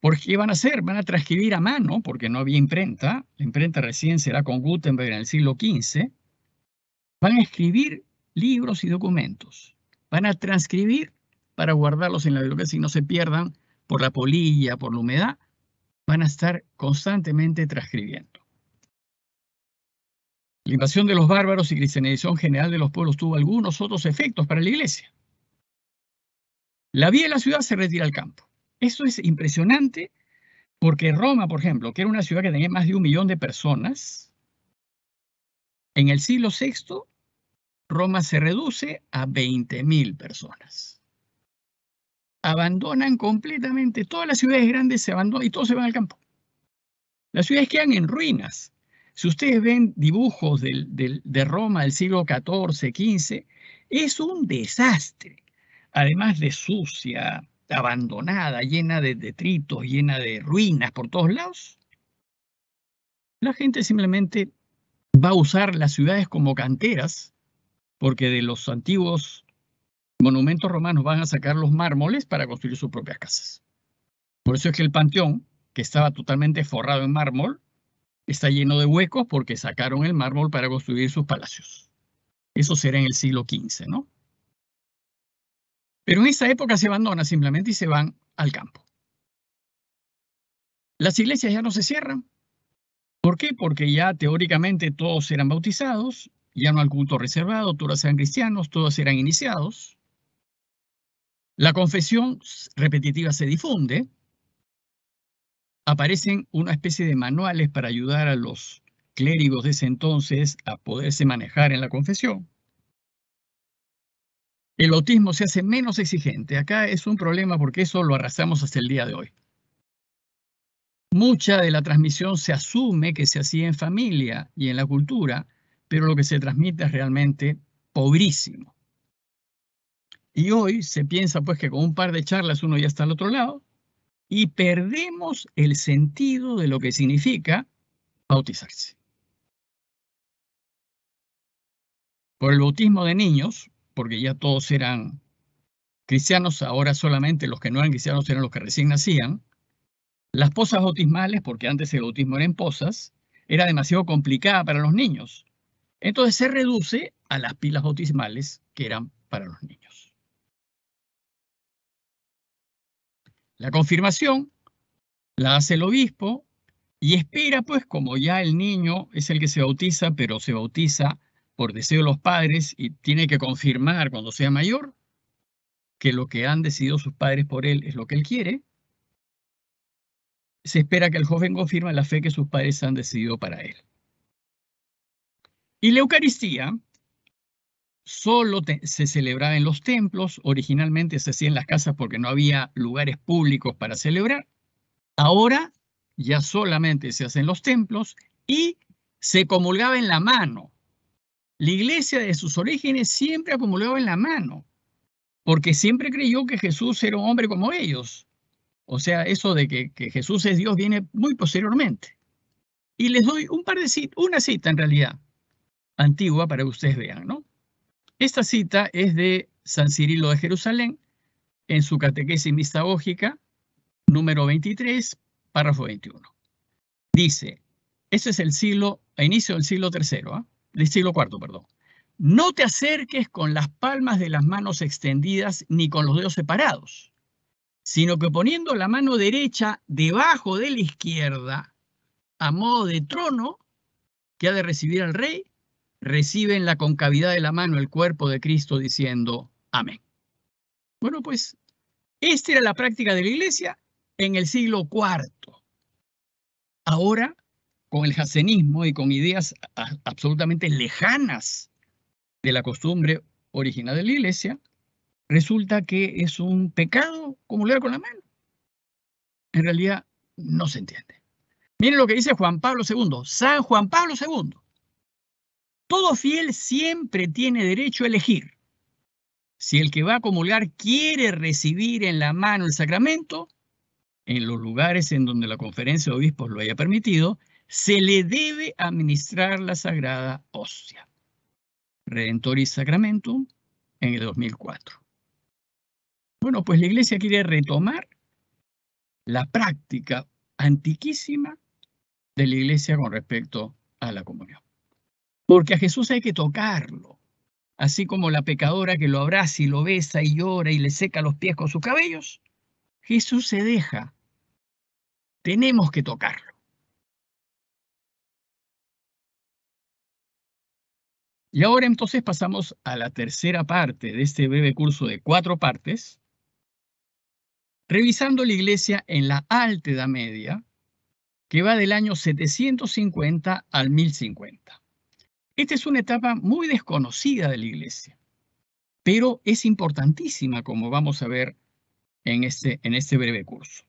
¿Por qué van a hacer? Van a transcribir a mano, porque no había imprenta. La imprenta recién será con Gutenberg en el siglo XV. Van a escribir libros y documentos. Van a transcribir para guardarlos en la biblioteca y no se pierdan por la polilla, por la humedad. Van a estar constantemente transcribiendo. La invasión de los bárbaros y cristianización general de los pueblos tuvo algunos otros efectos para la iglesia. La vida de la ciudad se retira al campo. Eso es impresionante porque Roma, por ejemplo, que era una ciudad que tenía más de un millón de personas, en el siglo VI Roma se reduce a 20.000 personas. Abandonan completamente, todas las ciudades grandes se abandonan y todos se van al campo. Las ciudades quedan en ruinas. Si ustedes ven dibujos de Roma del siglo XIV, XV, es un desastre además de sucia, abandonada, llena de detritos, llena de ruinas por todos lados, la gente simplemente va a usar las ciudades como canteras, porque de los antiguos monumentos romanos van a sacar los mármoles para construir sus propias casas. Por eso es que el panteón, que estaba totalmente forrado en mármol, está lleno de huecos porque sacaron el mármol para construir sus palacios. Eso será en el siglo XV, ¿no? Pero en esa época se abandona simplemente y se van al campo. Las iglesias ya no se cierran. ¿Por qué? Porque ya teóricamente todos eran bautizados, ya no al culto reservado, todos eran cristianos, todos eran iniciados. La confesión repetitiva se difunde. Aparecen una especie de manuales para ayudar a los clérigos de ese entonces a poderse manejar en la confesión el autismo se hace menos exigente. Acá es un problema porque eso lo arrastramos hasta el día de hoy. Mucha de la transmisión se asume que se hacía en familia y en la cultura, pero lo que se transmite es realmente pobrísimo. Y hoy se piensa pues que con un par de charlas uno ya está al otro lado y perdemos el sentido de lo que significa bautizarse. Por el bautismo de niños, porque ya todos eran cristianos, ahora solamente los que no eran cristianos eran los que recién nacían. Las pozas bautismales, porque antes el bautismo era en posas, era demasiado complicada para los niños. Entonces se reduce a las pilas bautismales que eran para los niños. La confirmación la hace el obispo y espera, pues, como ya el niño es el que se bautiza, pero se bautiza por deseo de los padres y tiene que confirmar cuando sea mayor que lo que han decidido sus padres por él es lo que él quiere. Se espera que el joven confirme la fe que sus padres han decidido para él. Y la Eucaristía solo se celebraba en los templos, originalmente se hacía en las casas porque no había lugares públicos para celebrar. Ahora ya solamente se hace en los templos y se comulgaba en la mano. La iglesia de sus orígenes siempre acumuló en la mano, porque siempre creyó que Jesús era un hombre como ellos. O sea, eso de que, Jesús es Dios viene muy posteriormente. Y les doy un par de citas, una cita en realidad, antigua para que ustedes vean, ¿no? Esta cita es de San Cirilo de Jerusalén, en su catequesis mistagógica, número 23, párrafo 21. Dice, ese es el siglo, a inicio del siglo III, ¿ah? del siglo IV, perdón. No te acerques con las palmas de las manos extendidas ni con los dedos separados, sino que poniendo la mano derecha debajo de la izquierda, a modo de trono que ha de recibir al rey, recibe en la concavidad de la mano el cuerpo de Cristo diciendo, amén. Bueno, pues esta era la práctica de la iglesia en el siglo IV. Ahora con el jacenismo y con ideas absolutamente lejanas de la costumbre original de la iglesia, resulta que es un pecado comulgar con la mano. En realidad no se entiende. Miren lo que dice Juan Pablo II, San Juan Pablo II. Todo fiel siempre tiene derecho a elegir. Si el que va a comulgar quiere recibir en la mano el sacramento, en los lugares en donde la conferencia de obispos lo haya permitido, se le debe administrar la Sagrada Hostia. Redentor y Sacramento en el 2004. Bueno, pues la Iglesia quiere retomar la práctica antiquísima de la Iglesia con respecto a la comunión. Porque a Jesús hay que tocarlo, así como la pecadora que lo abraza y lo besa y llora y le seca los pies con sus cabellos. Jesús se deja. Tenemos que tocarlo. Y ahora entonces pasamos a la tercera parte de este breve curso de cuatro partes, revisando la iglesia en la Alta Edad Media, que va del año 750 al 1050. Esta es una etapa muy desconocida de la iglesia, pero es importantísima como vamos a ver en este, en este breve curso.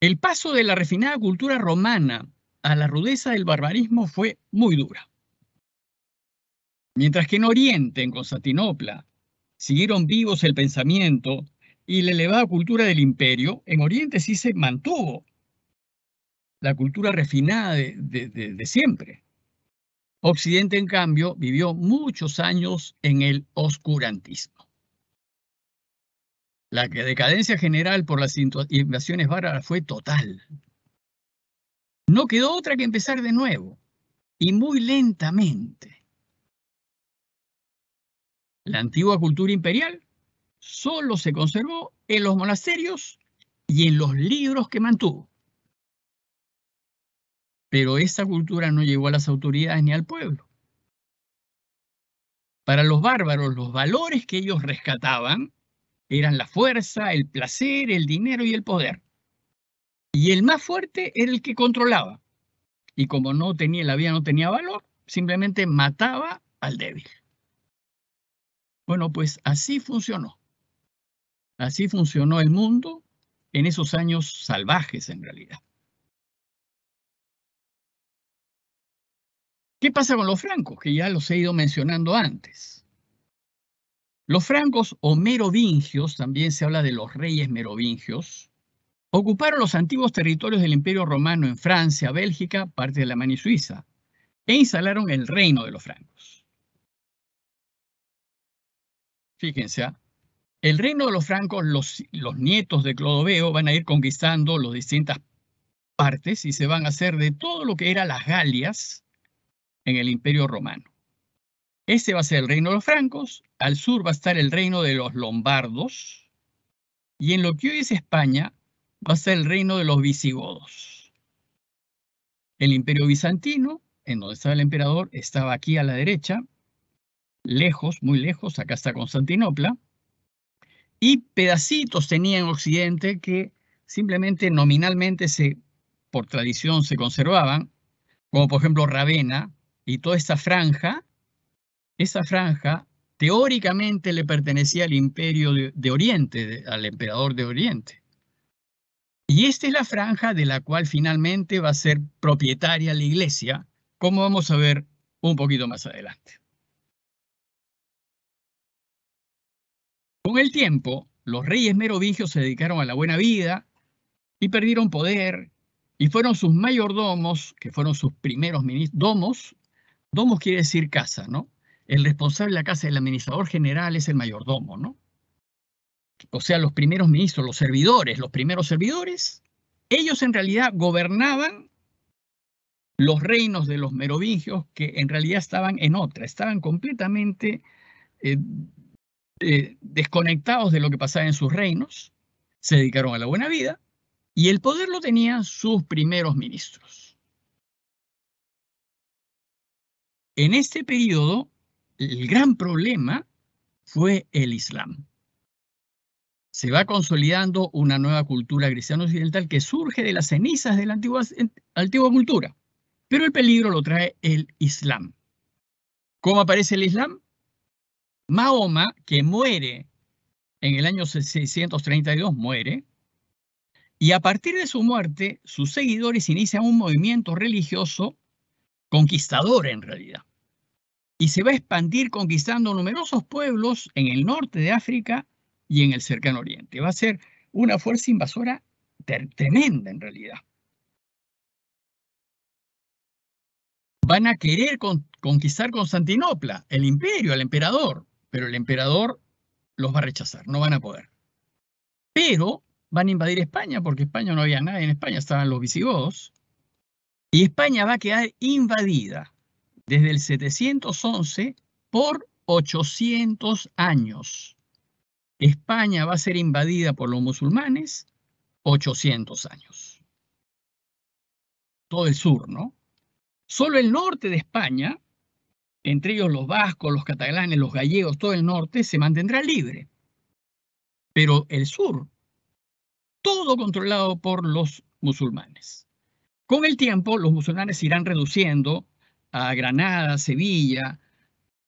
El paso de la refinada cultura romana a la rudeza del barbarismo fue muy dura. Mientras que en Oriente, en Constantinopla, siguieron vivos el pensamiento y la elevada cultura del imperio, en Oriente sí se mantuvo la cultura refinada de, siempre. Occidente, en cambio, vivió muchos años en el oscurantismo. La decadencia general por las invasiones bárbaras fue total. No quedó otra que empezar de nuevo y muy lentamente. La antigua cultura imperial solo se conservó en los monasterios y en los libros que mantuvo. Pero esa cultura no llegó a las autoridades ni al pueblo. Para los bárbaros, los valores que ellos rescataban eran la fuerza, el placer, el dinero y el poder. Y el más fuerte era el que controlaba. Y como no tenía, la vida no tenía valor, simplemente mataba al débil. Bueno, pues así funcionó. Así funcionó el mundo en esos años salvajes en realidad. ¿Qué pasa con los francos? Que ya los he ido mencionando antes. Los francos o merovingios, también se habla de los reyes merovingios, Ocuparon los antiguos territorios del Imperio Romano en Francia, Bélgica, parte de la y Suiza, e instalaron el reino de los francos. Fíjense, ¿ah? el reino de los francos, los, los nietos de Clodoveo van a ir conquistando las distintas partes y se van a hacer de todo lo que era las Galias en el Imperio Romano. Este va a ser el reino de los francos, al sur va a estar el reino de los lombardos, y en lo que hoy es España va a ser el reino de los visigodos. El imperio bizantino, en donde estaba el emperador, estaba aquí a la derecha, lejos, muy lejos, acá está Constantinopla, y pedacitos tenía en Occidente que simplemente nominalmente se, por tradición se conservaban, como por ejemplo Ravenna y toda esta franja, esa franja teóricamente le pertenecía al imperio de, Oriente, al emperador de Oriente. Y esta es la franja de la cual finalmente va a ser propietaria la iglesia, como vamos a ver un poquito más adelante. Con el tiempo, los reyes merovingios se dedicaron a la buena vida y perdieron poder, y fueron sus mayordomos, que fueron sus primeros domos, domos quiere decir casa, ¿no? El responsable de la casa, del administrador general es el mayordomo, ¿no? o sea, los primeros ministros, los servidores, los primeros servidores, ellos en realidad gobernaban los reinos de los merovingios que en realidad estaban en otra, estaban completamente eh, eh, desconectados de lo que pasaba en sus reinos, se dedicaron a la buena vida y el poder lo tenían sus primeros ministros. En este periodo, el gran problema fue el Islam se va consolidando una nueva cultura cristiana occidental que surge de las cenizas de la antigua, antigua cultura. Pero el peligro lo trae el Islam. ¿Cómo aparece el Islam? Mahoma, que muere en el año 632, muere, y a partir de su muerte, sus seguidores inician un movimiento religioso conquistador en realidad, y se va a expandir conquistando numerosos pueblos en el norte de África y en el cercano oriente. Va a ser una fuerza invasora tremenda en realidad. Van a querer conquistar Constantinopla, el imperio, el emperador, pero el emperador los va a rechazar, no van a poder. Pero van a invadir España porque España no había nadie, en España, estaban los visigodos. Y España va a quedar invadida desde el 711 por 800 años. España va a ser invadida por los musulmanes 800 años. Todo el sur, ¿no? Solo el norte de España, entre ellos los vascos, los catalanes, los gallegos, todo el norte, se mantendrá libre. Pero el sur, todo controlado por los musulmanes. Con el tiempo, los musulmanes irán reduciendo a Granada, Sevilla,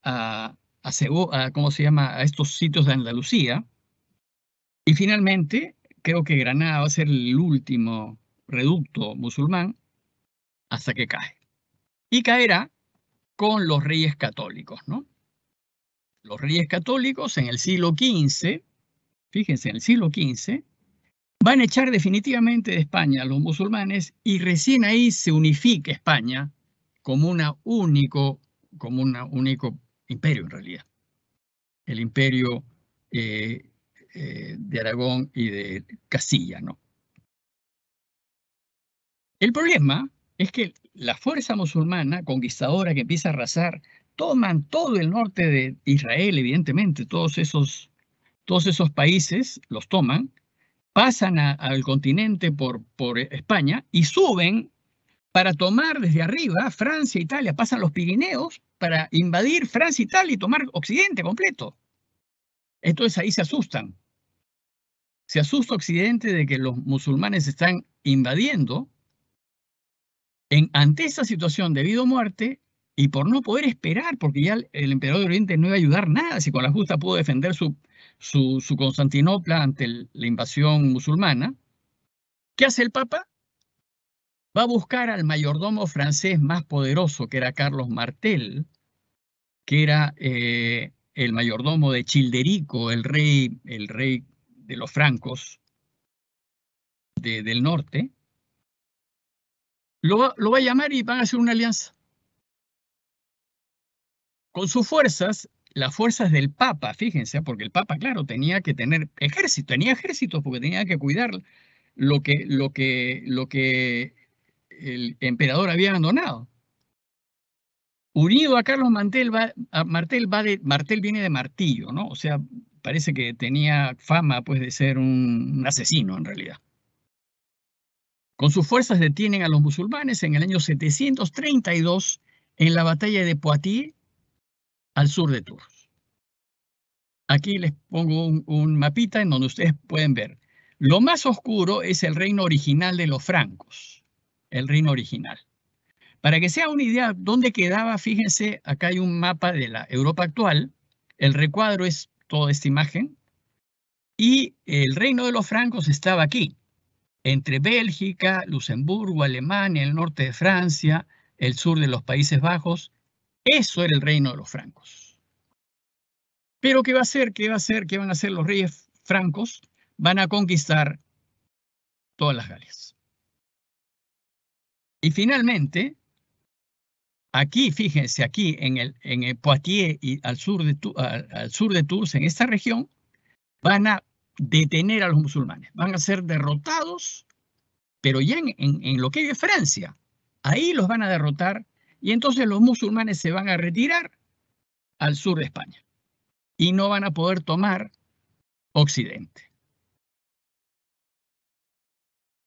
a a, ¿cómo se llama? estos sitios de Andalucía. Y finalmente, creo que Granada va a ser el último reducto musulmán hasta que cae. Y caerá con los reyes católicos, ¿no? Los reyes católicos en el siglo XV, fíjense, en el siglo XV, van a echar definitivamente de España a los musulmanes y recién ahí se unifica España como una único, como una único imperio en realidad. El imperio eh, eh, de Aragón y de Castilla, ¿no? El problema es que la fuerza musulmana conquistadora que empieza a arrasar, toman todo el norte de Israel, evidentemente, todos esos, todos esos países los toman, pasan al continente por, por España y suben para tomar desde arriba Francia, Italia, pasan los Pirineos para invadir Francia, y tal, y tomar Occidente completo. Entonces ahí se asustan. Se asusta Occidente de que los musulmanes están invadiendo. En, ante esa situación de vida o muerte, y por no poder esperar, porque ya el, emperador de Oriente no iba a ayudar nada, si con la justa pudo defender su, Constantinopla ante la invasión musulmana, ¿qué hace el Papa? va a buscar al mayordomo francés más poderoso, que era Carlos Martel, que era eh, el mayordomo de Childerico, el rey, el rey de los francos de, del norte, lo, lo va a llamar y van a hacer una alianza. Con sus fuerzas, las fuerzas del Papa, fíjense, porque el Papa, claro, tenía que tener ejército, tenía ejército porque tenía que cuidar lo que, lo que, lo que el emperador había abandonado. Unido a Carlos Martel, Martel, viene de martillo, ¿no? O sea, parece que tenía fama pues, de ser un, asesino en realidad. Con sus fuerzas detienen a los musulmanes en el año 732 en la batalla de Poitiers al sur de Tours. Aquí les pongo un, un, mapita en donde ustedes pueden ver. Lo más oscuro es el reino original de los francos el reino original. Para que sea una idea dónde quedaba, fíjense, acá hay un mapa de la Europa actual. El recuadro es toda esta imagen. Y el reino de los francos estaba aquí, entre Bélgica, Luxemburgo, Alemania, el norte de Francia, el sur de los Países Bajos. Eso era el reino de los francos. Pero ¿qué va a hacer? ¿Qué va a hacer? ¿Qué van a hacer los reyes francos? Van a conquistar todas las Galias. Y finalmente, aquí, fíjense, aquí en el, en Poitiers y al sur, de, al, sur de Tours, en esta región, van a detener a los musulmanes, van a ser derrotados, pero ya en, en lo que es Francia, ahí los van a derrotar y entonces los musulmanes se van a retirar al sur de España y no van a poder tomar Occidente.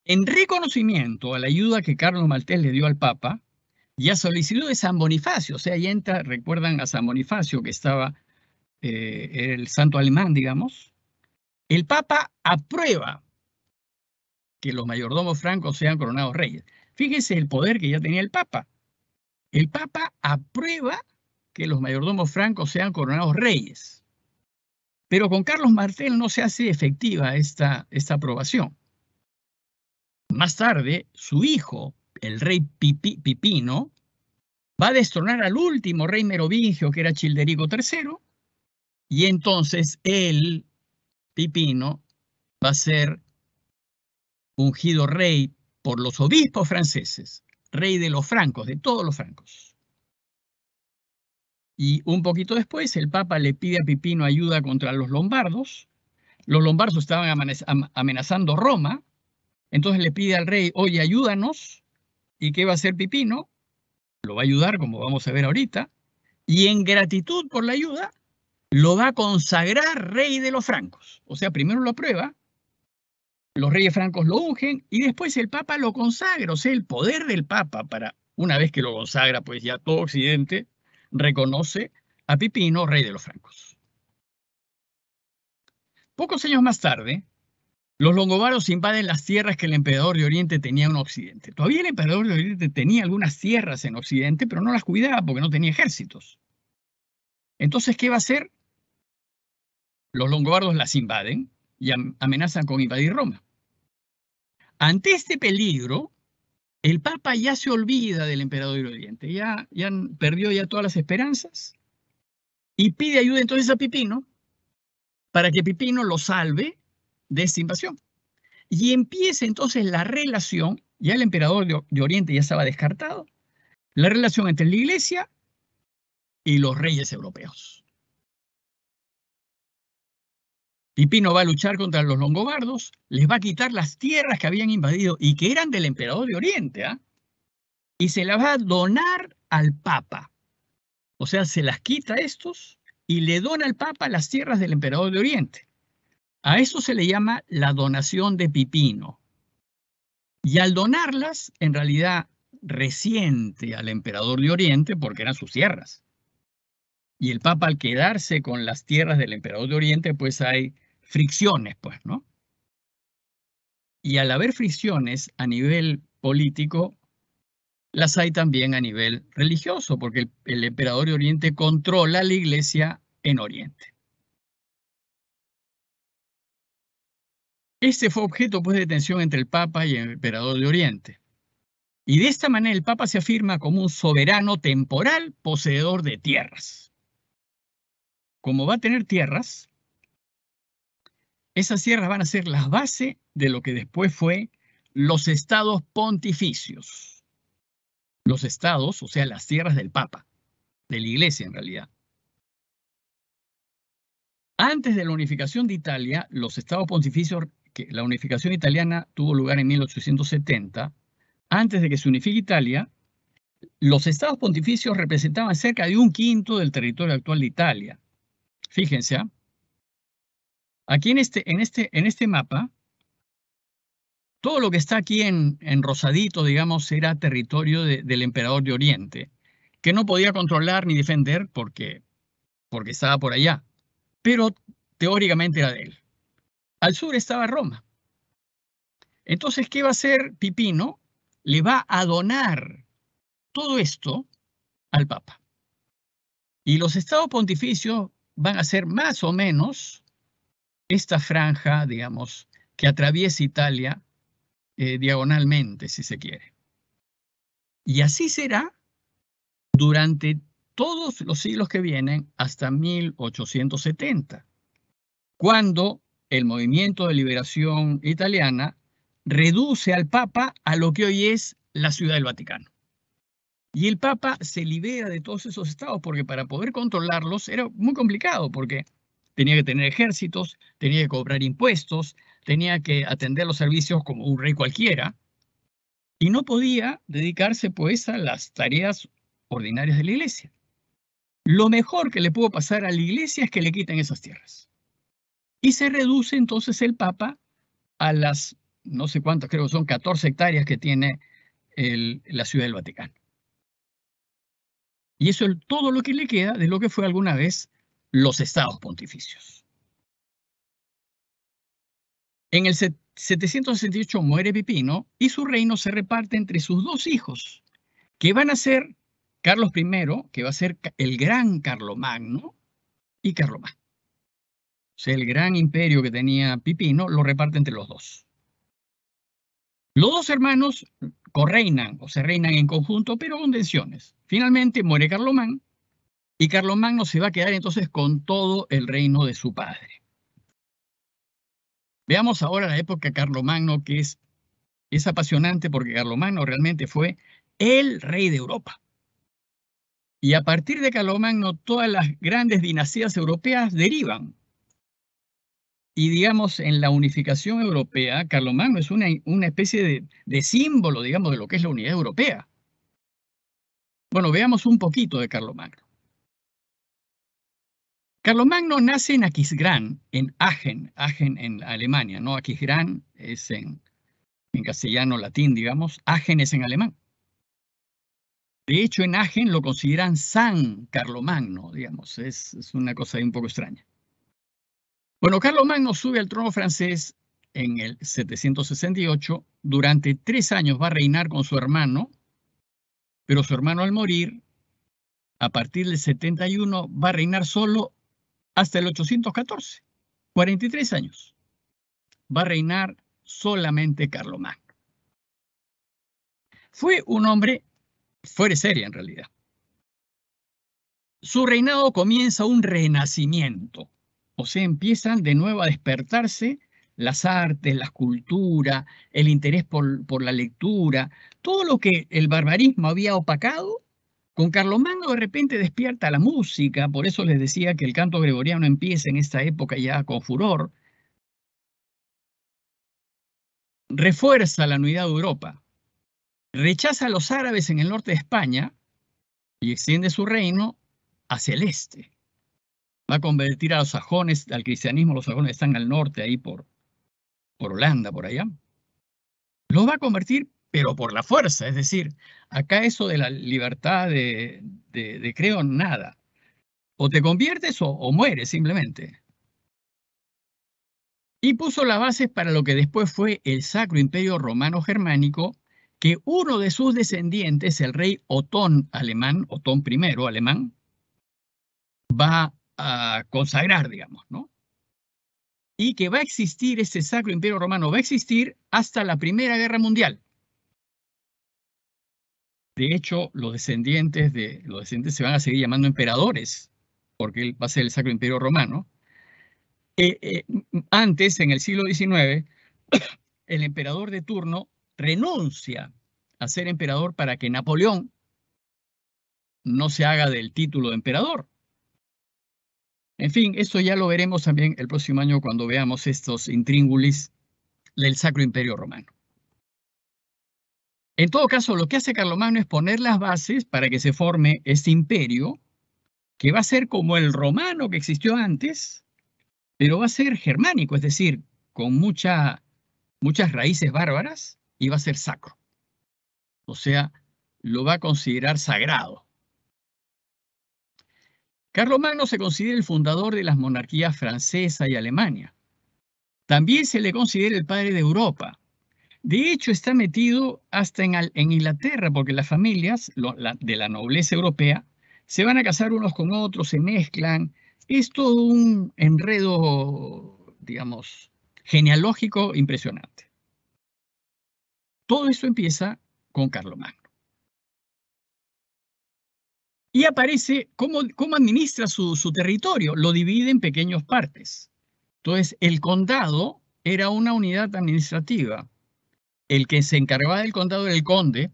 En reconocimiento a la ayuda que Carlos Martel le dio al Papa y a solicitud de San Bonifacio, o sea, ahí entra, recuerdan a San Bonifacio que estaba eh, el santo alemán, digamos, el Papa aprueba que los mayordomos francos sean coronados reyes. Fíjese el poder que ya tenía el Papa. El Papa aprueba que los mayordomos francos sean coronados reyes. Pero con Carlos Martel no se hace efectiva esta, esta aprobación. Más tarde, su hijo, el rey Pipino, va a destronar al último rey merovingio, que era Childerico III, y entonces él, Pipino, va a ser ungido rey por los obispos franceses, rey de los francos, de todos los francos. Y un poquito después, el Papa le pide a Pipino ayuda contra los lombardos. Los lombardos estaban amenazando Roma, entonces le pide al rey, oye, ayúdanos. ¿Y qué va a hacer Pipino? Lo va a ayudar, como vamos a ver ahorita. Y en gratitud por la ayuda, lo va a consagrar rey de los francos. O sea, primero lo aprueba, los reyes francos lo ungen y después el papa lo consagra. O sea, el poder del papa para, una vez que lo consagra, pues ya todo Occidente reconoce a Pipino, rey de los francos. Pocos años más tarde, los longobardos invaden las tierras que el emperador de Oriente tenía en Occidente. Todavía el emperador de Oriente tenía algunas tierras en Occidente, pero no las cuidaba porque no tenía ejércitos. Entonces, ¿qué va a hacer? Los longobardos las invaden y amenazan con invadir Roma. Ante este peligro, el Papa ya se olvida del emperador de Oriente, ya, ya perdió ya todas las esperanzas y pide ayuda entonces a Pipino para que Pipino lo salve de esta invasión. Y empieza entonces la relación, ya el emperador de, Oriente ya estaba descartado, la relación entre la iglesia y los reyes europeos. Pipino va a luchar contra los longobardos, les va a quitar las tierras que habían invadido y que eran del emperador de Oriente, ¿ah? y se las va a donar al Papa. O sea, se las quita a estos y le dona al Papa las tierras del emperador de Oriente. A eso se le llama la donación de pipino. Y al donarlas, en realidad reciente al emperador de Oriente porque eran sus tierras. Y el Papa al quedarse con las tierras del emperador de Oriente, pues hay fricciones, pues, ¿no? Y al haber fricciones a nivel político, las hay también a nivel religioso, porque el emperador de Oriente controla la iglesia en Oriente. Este fue objeto pues, de tensión entre el Papa y el emperador de Oriente. Y de esta manera el Papa se afirma como un soberano temporal poseedor de tierras. Como va a tener tierras, esas tierras van a ser la base de lo que después fue los estados pontificios. Los estados, o sea, las tierras del Papa, de la Iglesia en realidad. Antes de la unificación de Italia, los estados pontificios que la unificación italiana tuvo lugar en 1870, antes de que se unifique Italia, los estados pontificios representaban cerca de un quinto del territorio actual de Italia. Fíjense, ¿ah? aquí en este, en, este, en este mapa, todo lo que está aquí en, en rosadito, digamos, era territorio del emperador de Oriente, que no podía controlar ni defender porque, porque estaba por allá, pero teóricamente era de él. Al sur estaba Roma. Entonces, ¿qué va a hacer Pipino? Le va a donar todo esto al Papa. Y los estados pontificios van a ser más o menos esta franja, digamos, que atraviesa Italia eh, diagonalmente, si se quiere. Y así será durante todos los siglos que vienen hasta 1870, cuando el movimiento de liberación italiana, reduce al Papa a lo que hoy es la Ciudad del Vaticano. Y el Papa se libera de todos esos estados porque para poder controlarlos era muy complicado porque tenía que tener ejércitos, tenía que cobrar impuestos, tenía que atender los servicios como un rey cualquiera y no podía dedicarse pues a las tareas ordinarias de la iglesia. Lo mejor que le pudo pasar a la iglesia es que le quiten esas tierras. Y se reduce entonces el Papa a las, no sé cuántas, creo que son 14 hectáreas que tiene la ciudad del Vaticano. Y eso es todo lo que le queda de lo que fue alguna vez los estados pontificios. En el 768 muere Pipino y su reino se reparte entre sus dos hijos, que van a ser Carlos I, que va a ser el gran Carlomagno, y Carlomagno. O sea, el gran imperio que tenía Pipino lo reparte entre los dos. Los dos hermanos correinan o se reinan en conjunto, pero con tensiones. Finalmente muere Carlomán y Carlomagno se va a quedar entonces con todo el reino de su padre. Veamos ahora la época Carlomagno, que es, es apasionante porque Carlomagno realmente fue el rey de Europa. Y a partir de Carlomagno, todas las grandes dinastías europeas derivan y digamos, en la unificación europea, Carlomagno es una, una especie de, de, símbolo, digamos, de lo que es la unidad europea. Bueno, veamos un poquito de Carlomagno. Carlomagno nace en Aquisgrán, en Agen, Agen en Alemania, ¿no? Aquisgrán es en, en castellano latín, digamos, Agen es en alemán. De hecho, en Agen lo consideran San Carlomagno, digamos, es, es una cosa un poco extraña. Bueno, Carlomagno sube al trono francés en el 768. Durante tres años va a reinar con su hermano, pero su hermano al morir, a partir del 71, va a reinar solo hasta el 814, 43 años. Va a reinar solamente Carlomagno. Fue un hombre fuere seria en realidad. Su reinado comienza un renacimiento o sea, empiezan de nuevo a despertarse las artes, la cultura, el interés por, por, la lectura, todo lo que el barbarismo había opacado, con Carlomagno de repente despierta la música, por eso les decía que el canto gregoriano empieza en esta época ya con furor, refuerza la unidad de Europa, rechaza a los árabes en el norte de España y extiende su reino hacia el este va a convertir a los sajones, al cristianismo, los sajones están al norte, ahí por, por Holanda, por allá. Los va a convertir, pero por la fuerza, es decir, acá eso de la libertad de, de, creo, nada. O te conviertes o, mueres simplemente. Y puso las bases para lo que después fue el Sacro Imperio Romano Germánico, que uno de sus descendientes, el rey Otón alemán, Otón I alemán, va a consagrar, digamos, ¿no? Y que va a existir este Sacro Imperio Romano, va a existir hasta la Primera Guerra Mundial. De hecho, los descendientes, de, los descendientes se van a seguir llamando emperadores, porque él va a ser el Sacro Imperio Romano. Eh, eh, antes, en el siglo XIX, el emperador de turno renuncia a ser emperador para que Napoleón no se haga del título de emperador. En fin, esto ya lo veremos también el próximo año cuando veamos estos intríngulis del Sacro Imperio Romano. En todo caso, lo que hace Carlomagno es poner las bases para que se forme este imperio, que va a ser como el romano que existió antes, pero va a ser germánico, es decir, con muchas raíces bárbaras y va a ser sacro. O sea, lo va a considerar sagrado. Carlomagno se considera el fundador de las monarquías francesa y alemania. También se le considera el padre de Europa. De hecho, está metido hasta en, Inglaterra, porque las familias de la nobleza europea se van a casar unos con otros, se mezclan. Es todo un enredo, digamos, genealógico impresionante. Todo esto empieza con Carlomagno. Y aparece cómo, administra su, territorio. Lo divide en pequeñas partes. Entonces, el condado era una unidad administrativa. El que se encargaba del condado era el conde.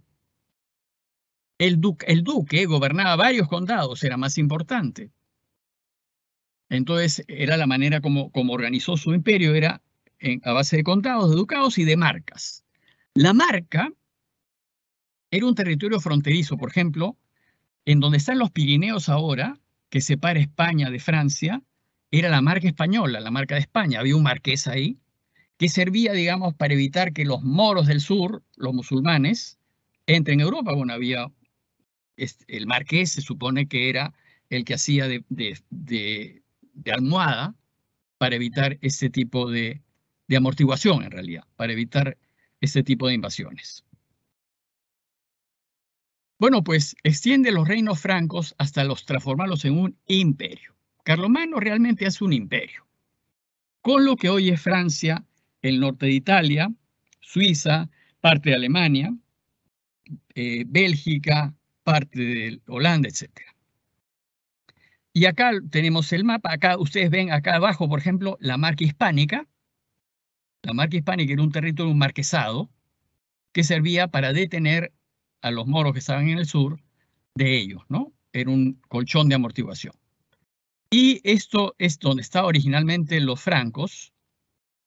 El, duque, gobernaba varios condados, era más importante. Entonces, era la manera como, como organizó su imperio, era a base de condados, de ducados y de marcas. La marca era un territorio fronterizo, por ejemplo, en donde están los Pirineos ahora, que separa España de Francia, era la marca española, la marca de España. Había un marqués ahí que servía, digamos, para evitar que los moros del sur, los musulmanes, entren en Europa. Bueno, había el marqués, se supone que era el que hacía de, de almohada para evitar ese tipo de, amortiguación, en realidad, para evitar ese tipo de invasiones. Bueno, pues extiende los reinos francos hasta los transformarlos en un imperio. Carlomagno realmente es un imperio. Con lo que hoy es Francia, el norte de Italia, Suiza, parte de Alemania, eh, Bélgica, parte de Holanda, etc. Y acá tenemos el mapa. Acá ustedes ven acá abajo, por ejemplo, la marca hispánica. La marca hispánica era un territorio, un marquesado, que servía para detener a los moros que estaban en el sur de ellos, ¿no? Era un colchón de amortiguación. Y esto es donde estaban originalmente los francos.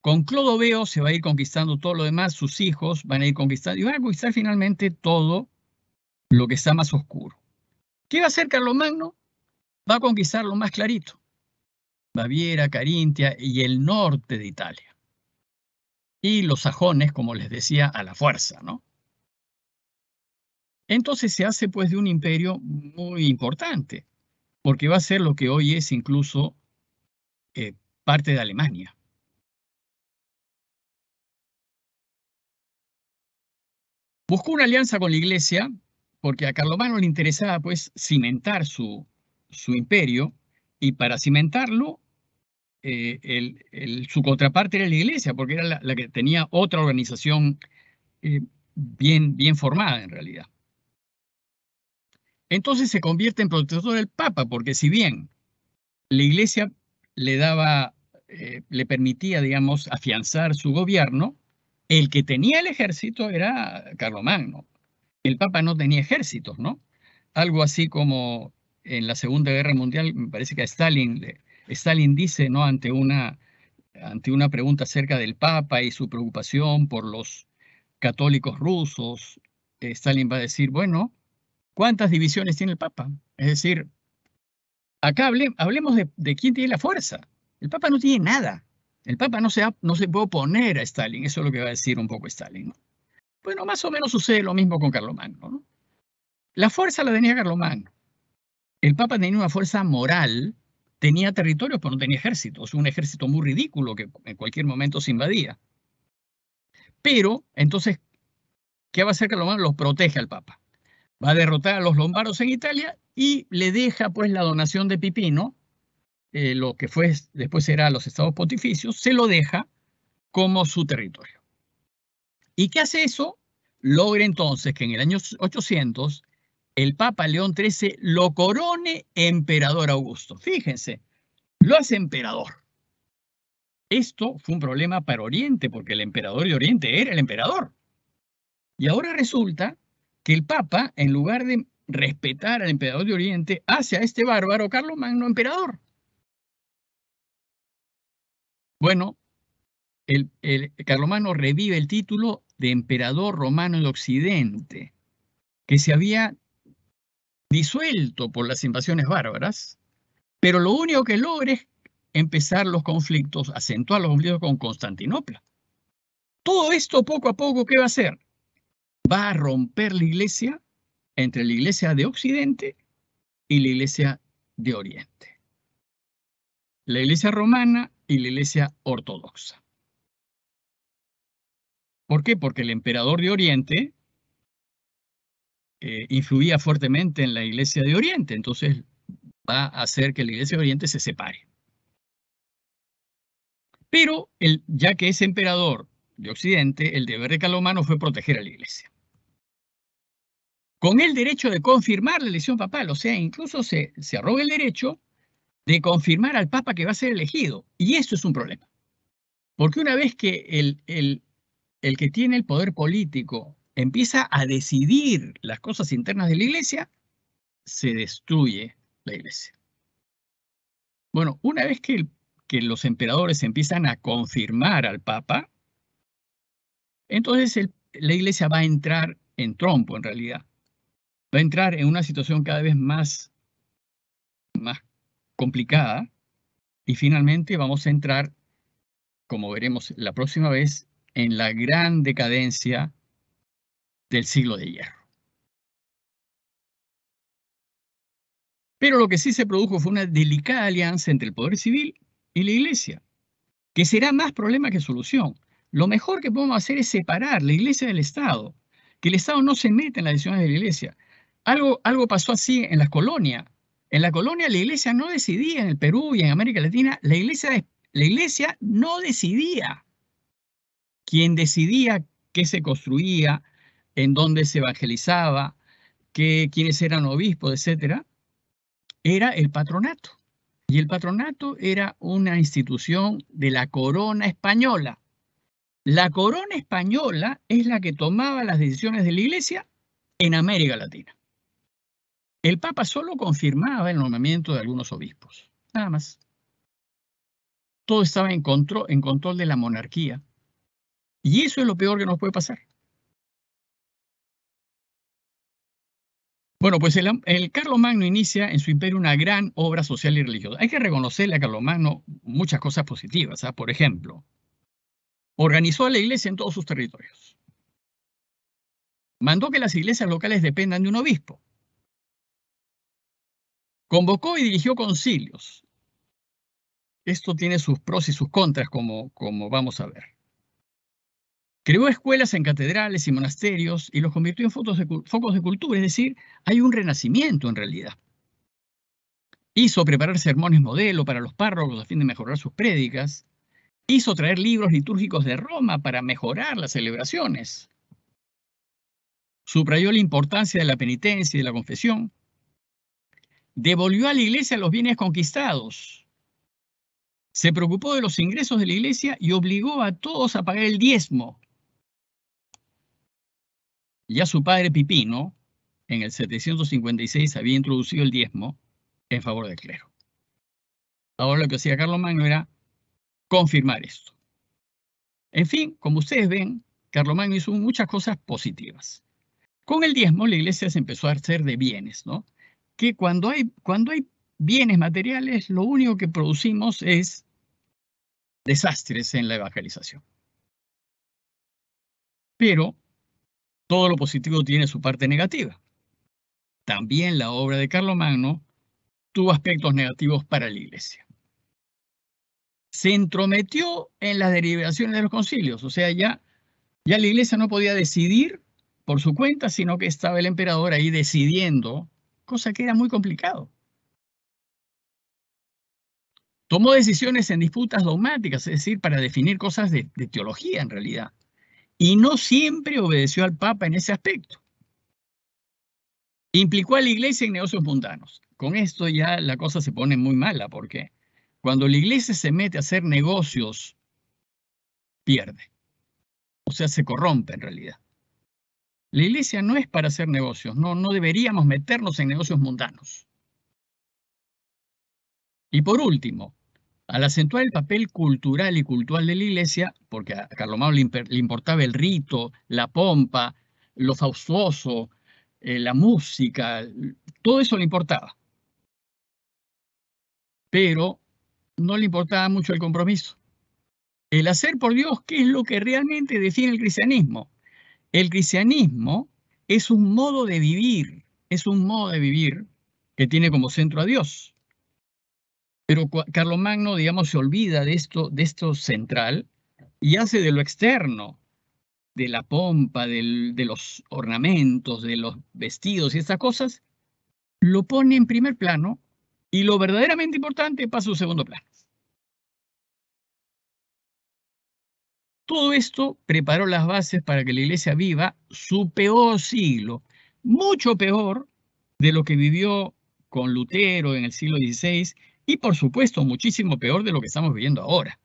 Con Clodoveo se va a ir conquistando todo lo demás, sus hijos van a ir conquistando y van a conquistar finalmente todo lo que está más oscuro. ¿Qué va a hacer Magno? Va a conquistar lo más clarito. Baviera, Carintia y el norte de Italia. Y los sajones, como les decía, a la fuerza, ¿no? Entonces se hace pues de un imperio muy importante, porque va a ser lo que hoy es incluso eh, parte de Alemania. Buscó una alianza con la iglesia porque a Carlomagno le interesaba pues cimentar su, su imperio y para cimentarlo eh, su contraparte era la iglesia porque era la, que tenía otra organización eh, bien, bien formada en realidad. Entonces se convierte en protector del Papa, porque si bien la Iglesia le daba, eh, le permitía, digamos, afianzar su gobierno, el que tenía el ejército era Carlomagno. El Papa no tenía ejércitos, ¿no? Algo así como en la Segunda Guerra Mundial, me parece que Stalin, Stalin dice, ¿no? Ante una, ante una pregunta acerca del Papa y su preocupación por los católicos rusos, eh, Stalin va a decir, bueno, cuántas divisiones tiene el Papa. Es decir, acá hablemos de, quién tiene la fuerza. El Papa no tiene nada. El Papa no se, no puede oponer a Stalin. Eso es lo que va a decir un poco Stalin. Bueno, más o menos sucede lo mismo con Carlomán. La fuerza la tenía Carlomán. El Papa tenía una fuerza moral, tenía territorios, pero no tenía ejércitos. Un ejército muy ridículo que en cualquier momento se invadía. Pero, entonces, ¿qué va a hacer Carlomán? Los protege al Papa va a derrotar a los lombardos en Italia y le deja pues la donación de Pipino, eh, lo que fue, después será los estados pontificios, se lo deja como su territorio. ¿Y qué hace eso? Logra entonces que en el año 800 el Papa León XIII lo corone emperador Augusto. Fíjense, lo hace emperador. Esto fue un problema para Oriente, porque el emperador de Oriente era el emperador. Y ahora resulta que el Papa, en lugar de respetar al emperador de Oriente, hace a este bárbaro Carlos Magno emperador. Bueno, el, el Carlomagno revive el título de emperador romano de Occidente, que se había disuelto por las invasiones bárbaras, pero lo único que logra es empezar los conflictos, acentuar los conflictos con Constantinopla. Todo esto poco a poco, ¿qué va a hacer? va a romper la iglesia entre la iglesia de Occidente y la iglesia de Oriente. La iglesia romana y la iglesia ortodoxa. ¿Por qué? Porque el emperador de Oriente eh, influía fuertemente en la iglesia de Oriente, entonces va a hacer que la iglesia de Oriente se separe. Pero ya que es emperador de Occidente, el deber de Calomano fue proteger a la iglesia con el derecho de confirmar la elección papal. O sea, incluso se, se arroga el derecho de confirmar al papa que va a ser elegido. Y eso es un problema. Porque una vez que el, el, el que tiene el poder político empieza a decidir las cosas internas de la iglesia, se destruye la iglesia. Bueno, una vez que, que, los emperadores empiezan a confirmar al Papa, entonces la iglesia va a entrar en trompo en realidad va a entrar en una situación cada vez más, más complicada y finalmente vamos a entrar, como veremos la próxima vez, en la gran decadencia del siglo de hierro. Pero lo que sí se produjo fue una delicada alianza entre el poder civil y la iglesia, que será más problema que solución. Lo mejor que podemos hacer es separar la iglesia del Estado, que el Estado no se meta en las decisiones de la iglesia, algo, pasó así en las colonias. En la colonia la iglesia no decidía, en el Perú y en América Latina, la iglesia, la iglesia no decidía. quién decidía qué se construía, en dónde se evangelizaba, qué quiénes eran obispos, etc., era el patronato. Y el patronato era una institución de la corona española. La corona española es la que tomaba las decisiones de la iglesia en América Latina. El Papa solo confirmaba el nombramiento de algunos obispos, nada más. Todo estaba en control, en control de la monarquía. Y eso es lo peor que nos puede pasar. Bueno, pues el, el Magno inicia en su imperio una gran obra social y religiosa. Hay que reconocerle a Magno muchas cosas positivas. ¿ah? Por ejemplo, organizó a la iglesia en todos sus territorios. Mandó que las iglesias locales dependan de un obispo. Convocó y dirigió concilios. Esto tiene sus pros y sus contras, como, como vamos a ver. Creó escuelas en catedrales y monasterios y los convirtió en focos de, cultura, es decir, hay un renacimiento en realidad. Hizo preparar sermones modelo para los párrocos a fin de mejorar sus prédicas. Hizo traer libros litúrgicos de Roma para mejorar las celebraciones. Subrayó la importancia de la penitencia y de la confesión devolvió a la iglesia los bienes conquistados, se preocupó de los ingresos de la iglesia y obligó a todos a pagar el diezmo. Ya su padre Pipino, en el 756, había introducido el diezmo en favor del clero. Ahora lo que hacía Carlos Magno era confirmar esto. En fin, como ustedes ven, Carlomagno hizo muchas cosas positivas. Con el diezmo, la iglesia se empezó a hacer de bienes, ¿no? que cuando hay, cuando hay bienes materiales, lo único que producimos es desastres en la evangelización. Pero todo lo positivo tiene su parte negativa. También la obra de Carlomagno tuvo aspectos negativos para la iglesia. Se entrometió en las deliberaciones de los concilios, o sea, ya, ya la iglesia no podía decidir por su cuenta, sino que estaba el emperador ahí decidiendo cosa que era muy complicado. Tomó decisiones en disputas dogmáticas, es decir, para definir cosas de, teología en realidad. Y no siempre obedeció al Papa en ese aspecto. Implicó a la iglesia en negocios mundanos. Con esto ya la cosa se pone muy mala porque cuando la iglesia se mete a hacer negocios, pierde. O sea, se corrompe en realidad. La iglesia no es para hacer negocios, no, deberíamos meternos en negocios mundanos. Y por último, al acentuar el papel cultural y cultural de la iglesia, porque a Carlomagno le importaba el rito, la pompa, lo faustuoso, eh, la música, todo eso le importaba. Pero no le importaba mucho el compromiso. El hacer por Dios, ¿qué es lo que realmente define el cristianismo. El cristianismo es un modo de vivir, es un modo de vivir que tiene como centro a Dios. Pero Magno, digamos, se olvida de esto, de esto central y hace de lo externo, de la pompa, de los ornamentos, de los vestidos y estas cosas, lo pone en primer plano y lo verdaderamente importante pasa a un segundo plano. Todo esto preparó las bases para que la iglesia viva su peor siglo, mucho peor de lo que vivió con Lutero en el siglo XVI y por supuesto muchísimo peor de lo que estamos viviendo ahora.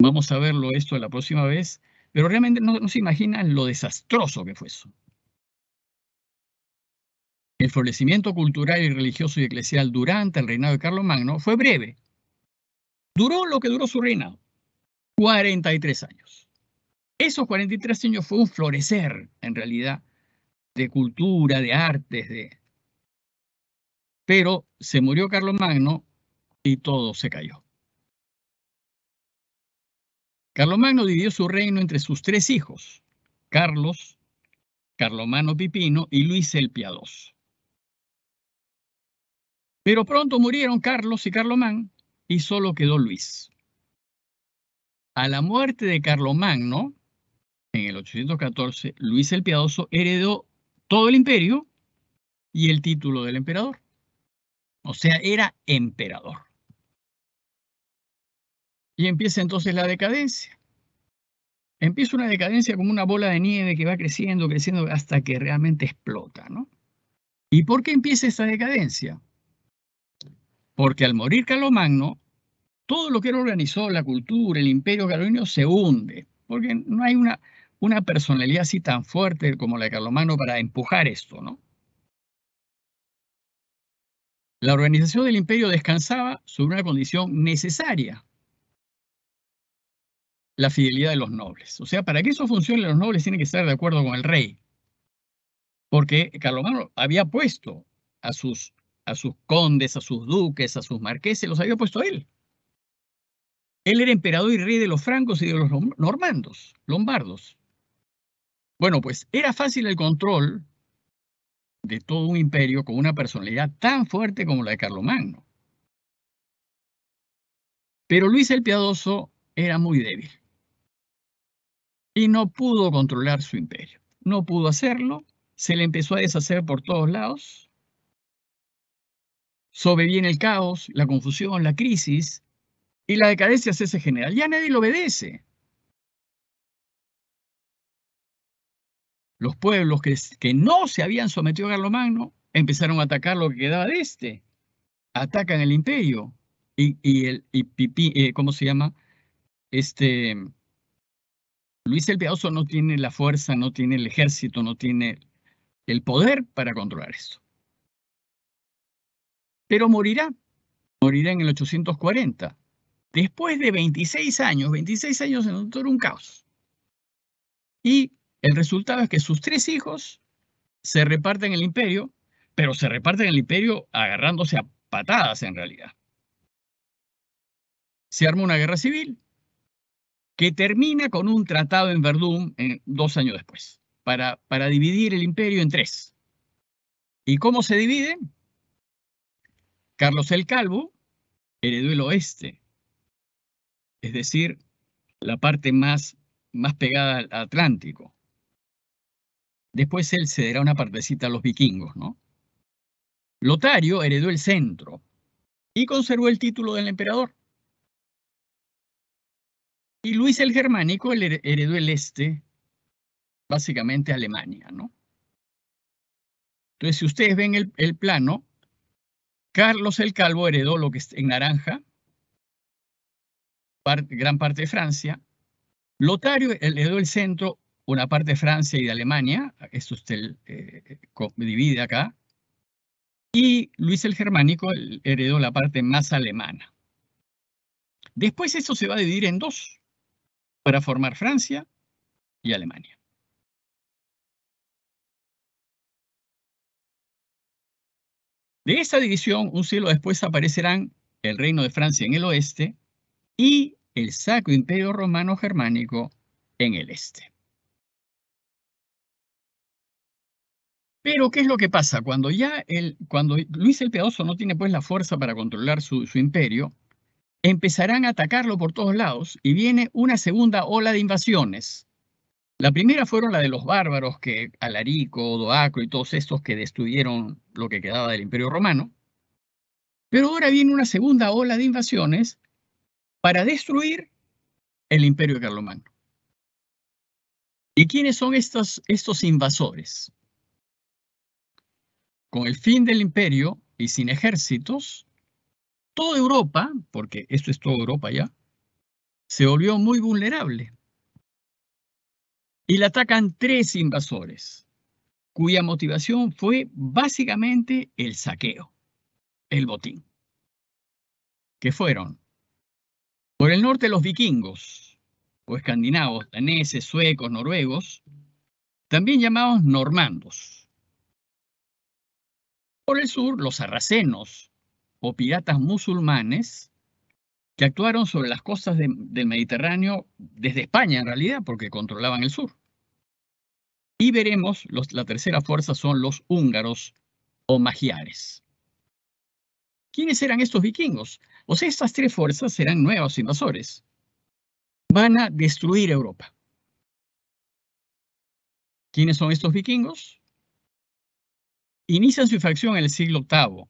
Vamos a verlo esto la próxima vez, pero realmente no, se imaginan lo desastroso que fue eso. El florecimiento cultural y religioso y eclesial durante el reinado de Carlos Magno fue breve. Duró lo que duró su reinado. 43 años. Esos 43 años fue un florecer, en realidad, de cultura, de artes, de... Pero se murió Carlos Magno y todo se cayó. Carlos Magno dividió su reino entre sus tres hijos, Carlos, Carlomano Pipino y Luis el Piadoso. Pero pronto murieron Carlos y Carlomán y solo quedó Luis. A la muerte de Carlomagno, en el 814, Luis el Piadoso heredó todo el imperio y el título del emperador. O sea, era emperador. Y empieza entonces la decadencia. Empieza una decadencia como una bola de nieve que va creciendo, creciendo hasta que realmente explota, ¿no? ¿Y por qué empieza esa decadencia? Porque al morir Carlomagno, todo lo que él organizó, la cultura, el imperio carolino, se hunde, porque no hay una, una personalidad así tan fuerte como la de Carlomagno para empujar esto, ¿no? La organización del imperio descansaba sobre una condición necesaria, la fidelidad de los nobles. O sea, para que eso funcione, los nobles tienen que estar de acuerdo con el rey, porque Carlomagno había puesto a sus, a sus condes, a sus duques, a sus marqueses, los había puesto él. Él era emperador y rey de los francos y de los normandos, lombardos. Bueno, pues era fácil el control de todo un imperio con una personalidad tan fuerte como la de Carlomagno. Pero Luis el Piadoso era muy débil y no pudo controlar su imperio. No pudo hacerlo, se le empezó a deshacer por todos lados. Sobreviene el caos, la confusión, la crisis, y la decadencia se ese general. Ya nadie lo obedece. Los pueblos que, que no se habían sometido a Magno empezaron a atacar lo que quedaba de este. Atacan el imperio. Y, y el, y, eh, ¿cómo se llama? Este, Luis el Piadoso no tiene la fuerza, no tiene el ejército, no tiene el poder para controlar esto. Pero morirá. Morirá en el 840 después de 26 años, 26 años en un un caos. Y el resultado es que sus tres hijos se reparten el imperio, pero se reparten el imperio agarrándose a patadas en realidad. Se arma una guerra civil que termina con un tratado en Verdún en, eh, dos años después, para, para dividir el imperio en tres. ¿Y cómo se divide? Carlos el Calvo heredó el oeste, es decir, la parte más, más pegada al Atlántico. Después él cederá una partecita a los vikingos, ¿no? Lotario heredó el centro y conservó el título del emperador. Y Luis el Germánico heredó el este, básicamente Alemania, ¿no? Entonces, si ustedes ven el, el plano, Carlos el Calvo heredó lo que está en naranja, gran parte de Francia. Lotario heredó el centro, una parte de Francia y de Alemania, esto usted eh, divide acá, y Luis el Germánico heredó la parte más alemana. Después eso se va a dividir en dos para formar Francia y Alemania. De esta división, un siglo después aparecerán el Reino de Francia en el oeste y el Sacro Imperio Romano Germánico en el este. Pero, ¿qué es lo que pasa? Cuando ya el, cuando Luis el Piadoso no tiene pues la fuerza para controlar su, imperio, empezarán a atacarlo por todos lados y viene una segunda ola de invasiones. La primera fueron la de los bárbaros que Alarico, Doacro y todos estos que destruyeron lo que quedaba del Imperio Romano. Pero ahora viene una segunda ola de invasiones para destruir el imperio de Carlomagno. ¿Y quiénes son estos, estos invasores? Con el fin del imperio y sin ejércitos, toda Europa, porque esto es toda Europa ya, se volvió muy vulnerable. Y le atacan tres invasores, cuya motivación fue básicamente el saqueo, el botín, que fueron por el norte, los vikingos, o escandinavos, daneses, suecos, noruegos, también llamados normandos. Por el sur, los sarracenos, o piratas musulmanes, que actuaron sobre las costas del Mediterráneo desde España en realidad, porque controlaban el sur. Y veremos, los, la tercera fuerza son los húngaros o magiares. ¿Quiénes eran estos vikingos? O sea, estas tres fuerzas serán nuevos invasores. Van a destruir Europa. ¿Quiénes son estos vikingos? Inician su facción en el siglo VIII.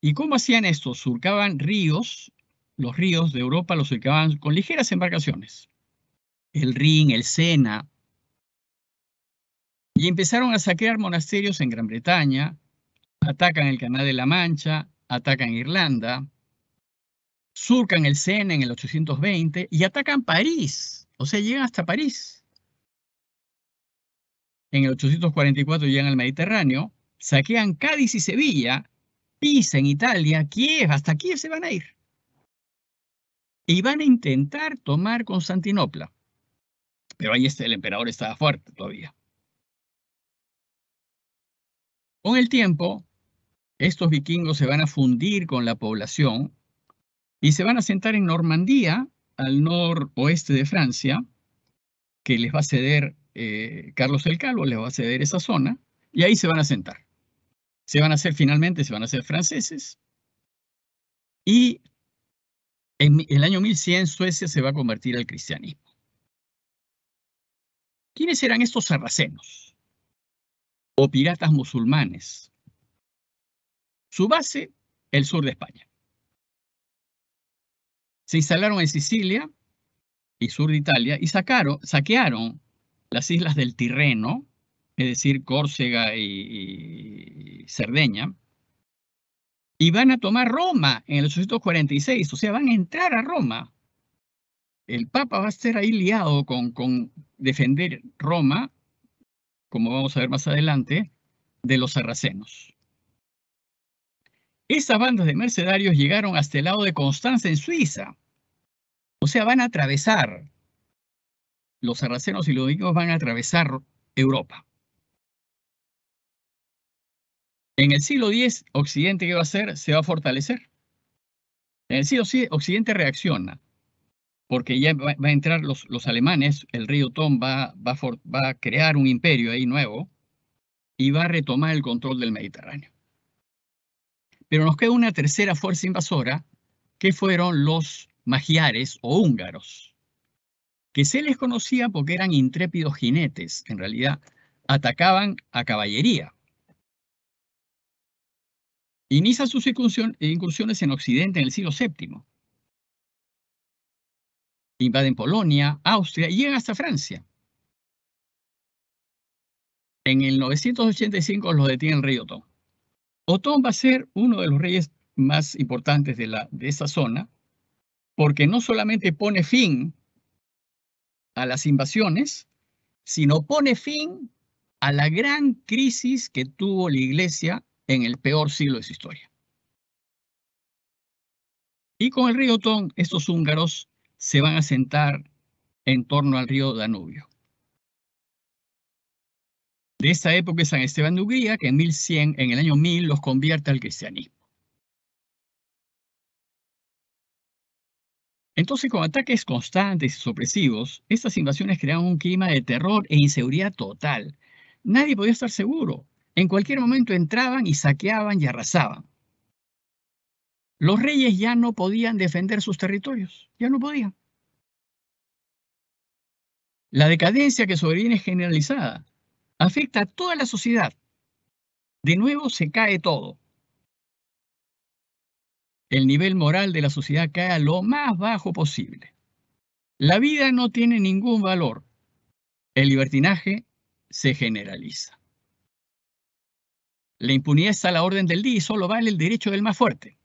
¿Y cómo hacían esto? Surcaban ríos, los ríos de Europa los surcaban con ligeras embarcaciones. El Rin, el Sena. Y empezaron a saquear monasterios en Gran Bretaña, atacan el Canal de la Mancha, atacan Irlanda, surcan el Sena en el 820 y atacan París, o sea, llegan hasta París. En el 844 llegan al Mediterráneo, saquean Cádiz y Sevilla, Pisa en Italia, Kiev, hasta Kiev se van a ir. Y van a intentar tomar Constantinopla. Pero ahí el emperador estaba fuerte todavía. Con el tiempo, estos vikingos se van a fundir con la población y se van a sentar en Normandía, al noroeste de Francia, que les va a ceder eh, Carlos el Calvo, les va a ceder esa zona, y ahí se van a sentar. Se van a hacer finalmente, se van a hacer franceses. Y en el año 1100 Suecia se va a convertir al cristianismo. ¿Quiénes eran estos sarracenos? O piratas musulmanes, su base, el sur de España. Se instalaron en Sicilia y sur de Italia y sacaron, saquearon las islas del Tirreno, es decir, Córcega y, Cerdeña, y van a tomar Roma en el 846, o sea, van a entrar a Roma. El Papa va a estar ahí liado con, con defender Roma, como vamos a ver más adelante, de los sarracenos. Esas bandas de mercenarios llegaron hasta el lado de Constanza en Suiza. O sea, van a atravesar. Los sarracenos y los vikingos van a atravesar Europa. En el siglo X, Occidente, ¿qué va a hacer? Se va a fortalecer. En el siglo X, Occidente reacciona, porque ya va, a entrar los, alemanes, el río Tom va, va, va a crear un imperio ahí nuevo y va a retomar el control del Mediterráneo. Pero nos queda una tercera fuerza invasora, que fueron los magiares o húngaros, que se les conocía porque eran intrépidos jinetes, en realidad atacaban a caballería. Inicia sus incursiones en Occidente en el siglo VII. Invaden Polonia, Austria y llegan hasta Francia. En el 985 los detiene el río Otón va a ser uno de los reyes más importantes de, esa zona, porque no solamente pone fin a las invasiones, sino pone fin a la gran crisis que tuvo la iglesia en el peor siglo de su historia. Y con el río Otón, estos húngaros se van a sentar en torno al río Danubio de esta época es San Esteban de Hungría, que en 1100, en el año 1000, los convierte al cristianismo. Entonces, con ataques constantes y sopresivos, estas invasiones crearon un clima de terror e inseguridad total. Nadie podía estar seguro. En cualquier momento entraban y saqueaban y arrasaban. Los reyes ya no podían defender sus territorios, ya no podían. La decadencia que sobreviene es generalizada afecta a toda la sociedad. De nuevo se cae todo. El nivel moral de la sociedad cae a lo más bajo posible. La vida no tiene ningún valor. El libertinaje se generaliza. La impunidad está a la orden del día y solo vale el derecho del más fuerte.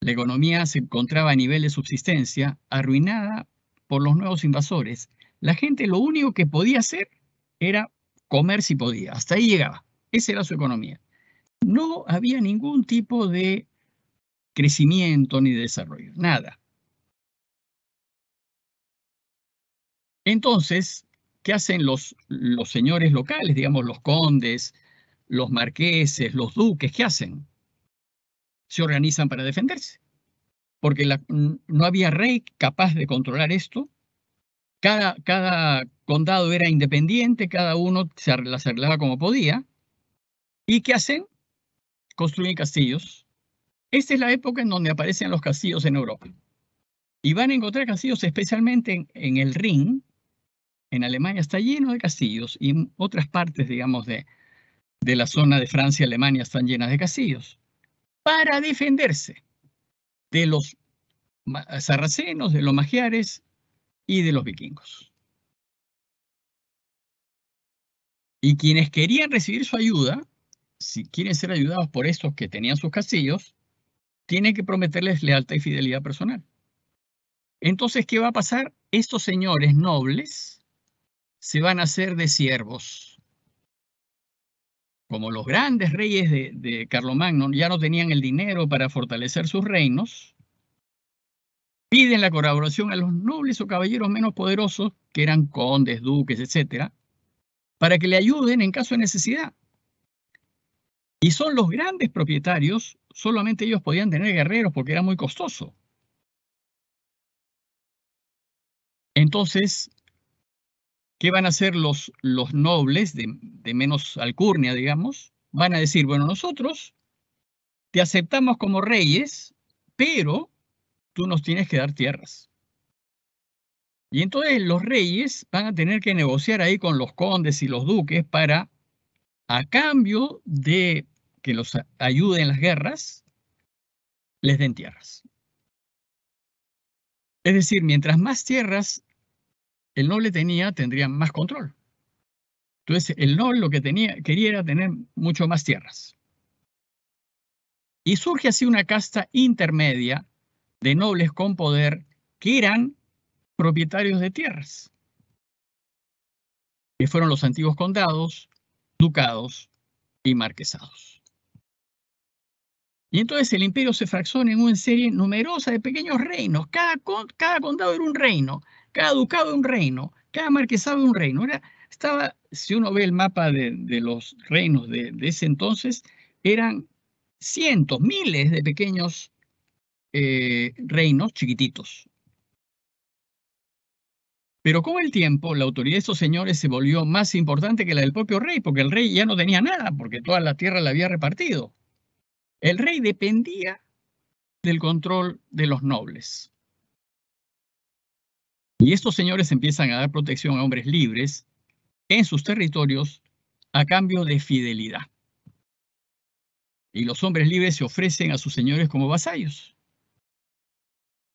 La economía se encontraba a nivel de subsistencia, arruinada por los nuevos invasores la gente lo único que podía hacer era comer si podía, hasta ahí llegaba, esa era su economía. No había ningún tipo de crecimiento ni de desarrollo, nada. Entonces, ¿qué hacen los, señores locales, digamos los condes, los marqueses, los duques? ¿Qué hacen? Se organizan para defenderse, porque no había rey capaz de controlar esto cada, condado era independiente, cada uno se las arreglaba como podía. ¿Y qué hacen? Construyen castillos. Esta es la época en donde aparecen los castillos en Europa. Y van a encontrar castillos especialmente en, el Rin. En Alemania está lleno de castillos y en otras partes, digamos, de, de la zona de Francia y Alemania están llenas de castillos. Para defenderse de los sarracenos, de los magiares y de los vikingos. Y quienes querían recibir su ayuda, si quieren ser ayudados por estos que tenían sus castillos, tienen que prometerles lealtad y fidelidad personal. Entonces, ¿qué va a pasar? Estos señores nobles se van a hacer de siervos. Como los grandes reyes de, de Carlomagno ya no tenían el dinero para fortalecer sus reinos, piden la colaboración a los nobles o caballeros menos poderosos, que eran condes, duques, etcétera, para que le ayuden en caso de necesidad. Y son los grandes propietarios, solamente ellos podían tener guerreros porque era muy costoso. Entonces, ¿qué van a hacer los, los nobles de, de menos alcurnia, digamos? Van a decir, bueno, nosotros te aceptamos como reyes, pero tú nos tienes que dar tierras. Y entonces los reyes van a tener que negociar ahí con los condes y los duques para, a cambio de que los ayuden en las guerras, les den tierras. Es decir, mientras más tierras el noble tenía, tendría más control. Entonces, el noble lo que tenía, quería era tener mucho más tierras. Y surge así una casta intermedia de nobles con poder que eran propietarios de tierras, que fueron los antiguos condados, ducados y marquesados. Y entonces el imperio se fraccionó en una serie numerosa de pequeños reinos. Cada, cada condado era un reino, cada ducado era un reino, cada marquesado era un reino. estaba, si uno ve el mapa de, los reinos de, ese entonces, eran cientos, miles de pequeños eh, reinos chiquititos. Pero con el tiempo, la autoridad de estos señores se volvió más importante que la del propio rey, porque el rey ya no tenía nada, porque toda la tierra la había repartido. El rey dependía del control de los nobles. Y estos señores empiezan a dar protección a hombres libres en sus territorios a cambio de fidelidad. Y los hombres libres se ofrecen a sus señores como vasallos.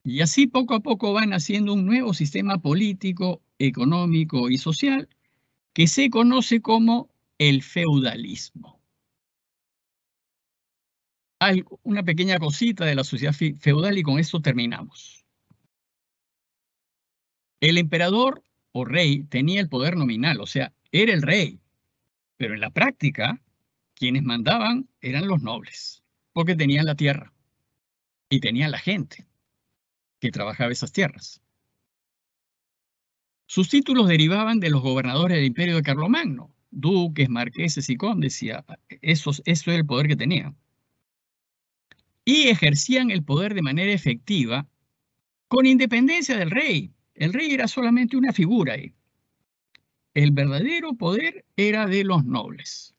Y así poco a poco van haciendo un nuevo sistema político, económico y social que se conoce como el feudalismo. una pequeña cosita de la sociedad feudal y con esto terminamos. El emperador o rey tenía el poder nominal, o sea, era el rey, pero en la práctica quienes mandaban eran los nobles, porque tenían la tierra y tenían la gente que trabajaba esas tierras. Sus títulos derivaban de los gobernadores del imperio de Carlomagno, duques, marqueses y condes, y eso es el poder que tenían. Y ejercían el poder de manera efectiva con independencia del rey. El rey era solamente una figura ahí. El verdadero poder era de los nobles.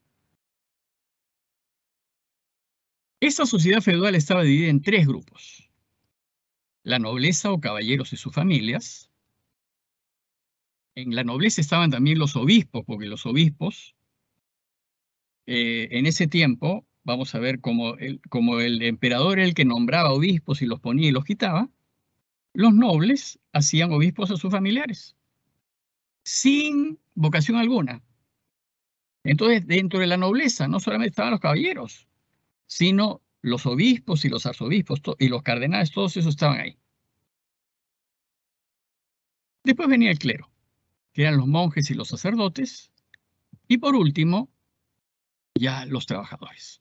Esta sociedad feudal estaba dividida en tres grupos la nobleza o caballeros y sus familias. En la nobleza estaban también los obispos, porque los obispos eh, en ese tiempo, vamos a ver como el, como el emperador era el que nombraba obispos y los ponía y los quitaba, los nobles hacían obispos a sus familiares, sin vocación alguna. Entonces, dentro de la nobleza no solamente estaban los caballeros, sino los obispos y los arzobispos y los cardenales, todos esos estaban ahí. Después venía el clero, que eran los monjes y los sacerdotes. Y por último, ya los trabajadores,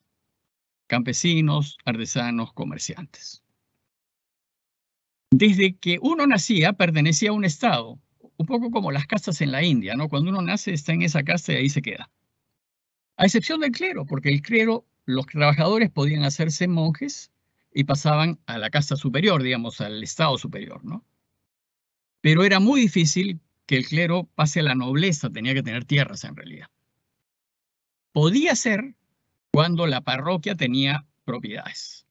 campesinos, artesanos, comerciantes. Desde que uno nacía, pertenecía a un estado, un poco como las castas en la India, ¿no? Cuando uno nace está en esa casa y ahí se queda. A excepción del clero, porque el clero los trabajadores podían hacerse monjes y pasaban a la casa superior, digamos, al estado superior, ¿no? Pero era muy difícil que el clero pase a la nobleza, tenía que tener tierras en realidad. Podía ser cuando la parroquia tenía propiedades.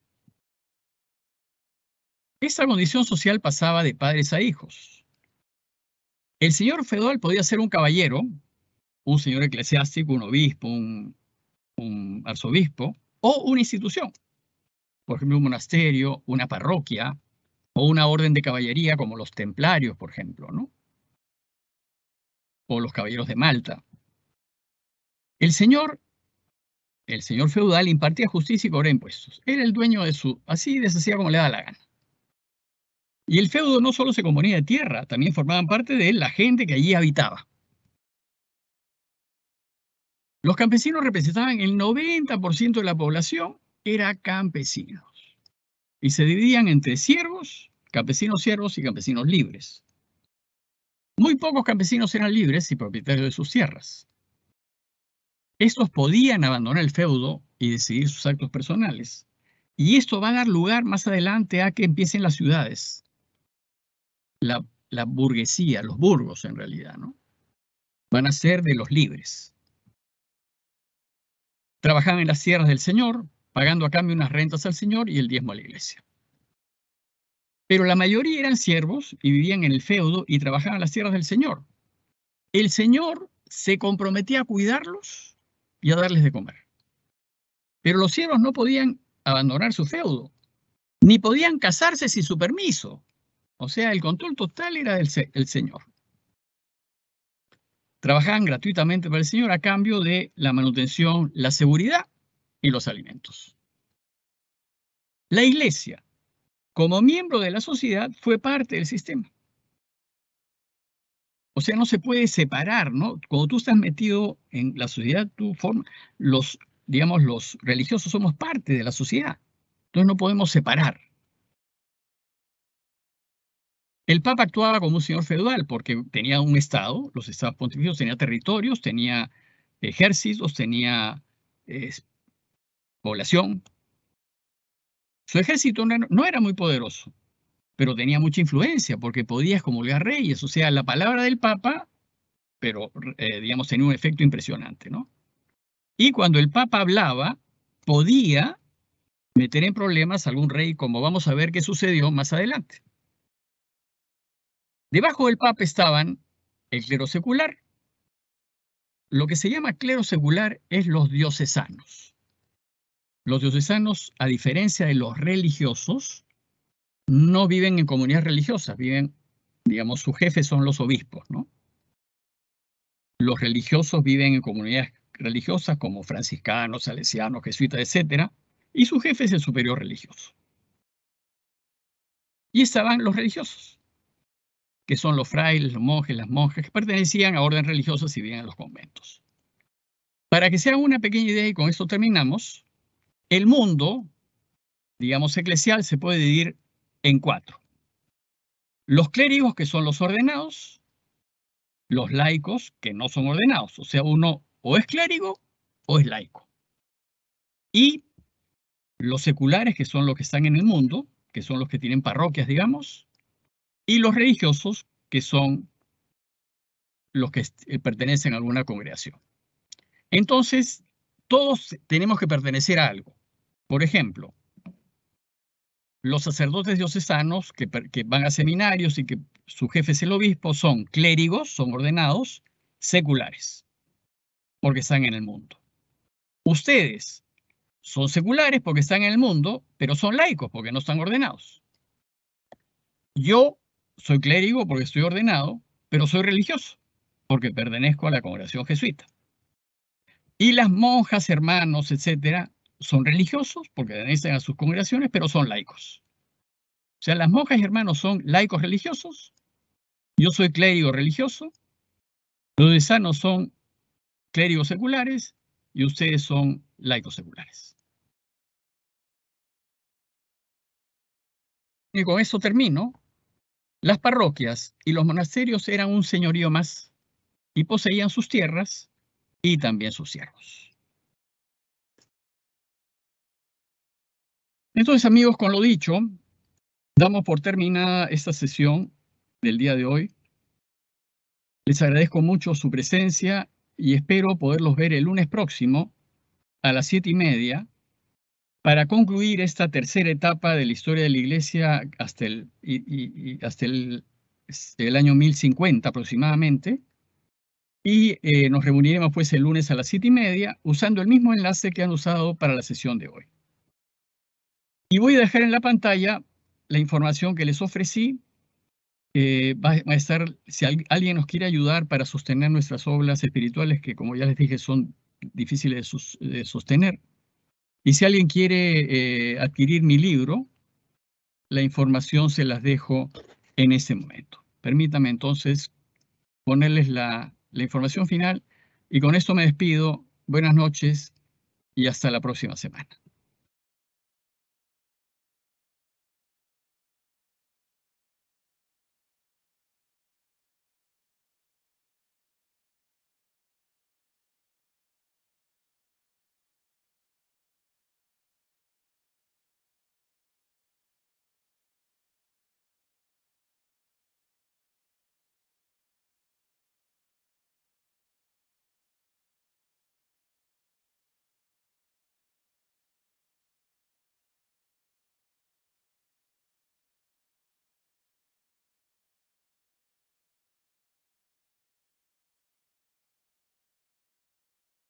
Esta condición social pasaba de padres a hijos. El señor feudal podía ser un caballero, un señor eclesiástico, un obispo, un un arzobispo o una institución, por ejemplo, un monasterio, una parroquia o una orden de caballería como los templarios, por ejemplo, ¿no? O los caballeros de Malta. El señor, el señor feudal impartía justicia y cobraba impuestos. Era el dueño de su, así deshacía como le daba la gana. Y el feudo no solo se componía de tierra, también formaban parte de él la gente que allí habitaba. Los campesinos representaban el 90% de la población, era campesinos. Y se dividían entre siervos, campesinos siervos y campesinos libres. Muy pocos campesinos eran libres y propietarios de sus tierras. Estos podían abandonar el feudo y decidir sus actos personales. Y esto va a dar lugar más adelante a que empiecen las ciudades, la, la burguesía, los burgos en realidad, ¿no? Van a ser de los libres. Trabajaban en las sierras del Señor, pagando a cambio unas rentas al Señor y el diezmo a la iglesia. Pero la mayoría eran siervos y vivían en el feudo y trabajaban en las sierras del Señor. El Señor se comprometía a cuidarlos y a darles de comer. Pero los siervos no podían abandonar su feudo, ni podían casarse sin su permiso. O sea, el control total era del Señor trabajaban gratuitamente para el Señor a cambio de la manutención, la seguridad y los alimentos. La iglesia, como miembro de la sociedad, fue parte del sistema. O sea, no se puede separar, ¿no? Cuando tú estás metido en la sociedad, tú formas, los, digamos, los religiosos somos parte de la sociedad. Entonces no podemos separar. El Papa actuaba como un señor feudal porque tenía un Estado, los Estados Pontificios, tenía territorios, tenía ejércitos, tenía población. Su ejército no, era muy poderoso, pero tenía mucha influencia porque podía excomulgar reyes. O sea, la palabra del Papa, pero eh, digamos, tenía un efecto impresionante, ¿no? Y cuando el Papa hablaba, podía meter en problemas a algún rey, como vamos a ver qué sucedió más adelante. Debajo del Papa estaban el clero secular. Lo que se llama clero secular es los diocesanos. Los diocesanos, a diferencia de los religiosos, no viven en comunidades religiosas, viven, digamos, sus jefes son los obispos, ¿no? Los religiosos viven en comunidades religiosas como franciscanos, salesianos, jesuitas, etc. y su jefe es el superior religioso. Y estaban los religiosos, que son los frailes, los monjes, las monjas, que pertenecían a orden religiosas y vivían en los conventos. Para que se una pequeña idea, y con esto terminamos, el mundo, digamos, eclesial se puede dividir en cuatro. Los clérigos, que son los ordenados, los laicos, que no son ordenados. O sea, uno o es clérigo o es laico. Y los seculares, que son los que están en el mundo, que son los que tienen parroquias, digamos, y los religiosos, que son los que eh, pertenecen a alguna congregación. Entonces, todos tenemos que pertenecer a algo. Por ejemplo, los sacerdotes diocesanos que, van a seminarios y que su jefe es el obispo son clérigos, son ordenados, seculares, porque están en el mundo. Ustedes son seculares porque están en el mundo, pero son laicos porque no están ordenados. Yo soy clérigo porque estoy ordenado, pero soy religioso porque pertenezco a la congregación jesuita. Y las monjas, hermanos, etcétera, son religiosos porque pertenecen a sus congregaciones, pero son laicos. O sea, las monjas y hermanos son laicos religiosos, yo soy clérigo religioso, los sanos son clérigos seculares y ustedes son laicos seculares. Y con eso termino. Las parroquias y los monasterios eran un señorío más y poseían sus tierras y también sus siervos. Entonces, amigos, con lo dicho, damos por terminada esta sesión del día de hoy. Les agradezco mucho su presencia y espero poderlos ver el lunes próximo a las siete y media para concluir esta tercera etapa de la historia de la Iglesia hasta el, hasta el, este, año 1050 aproximadamente, y eh, nos reuniremos pues el lunes a las siete y media usando el mismo enlace que han usado para la sesión de hoy. Y voy a dejar en la pantalla la información que les ofrecí. va a estar, si alguien nos quiere ayudar para sostener nuestras obras espirituales, que como ya les dije son difíciles de sostener, y si alguien quiere eh, adquirir mi libro, la información se las dejo en ese momento. Permítame entonces ponerles la información final y con esto me despido. Buenas noches y hasta la próxima semana.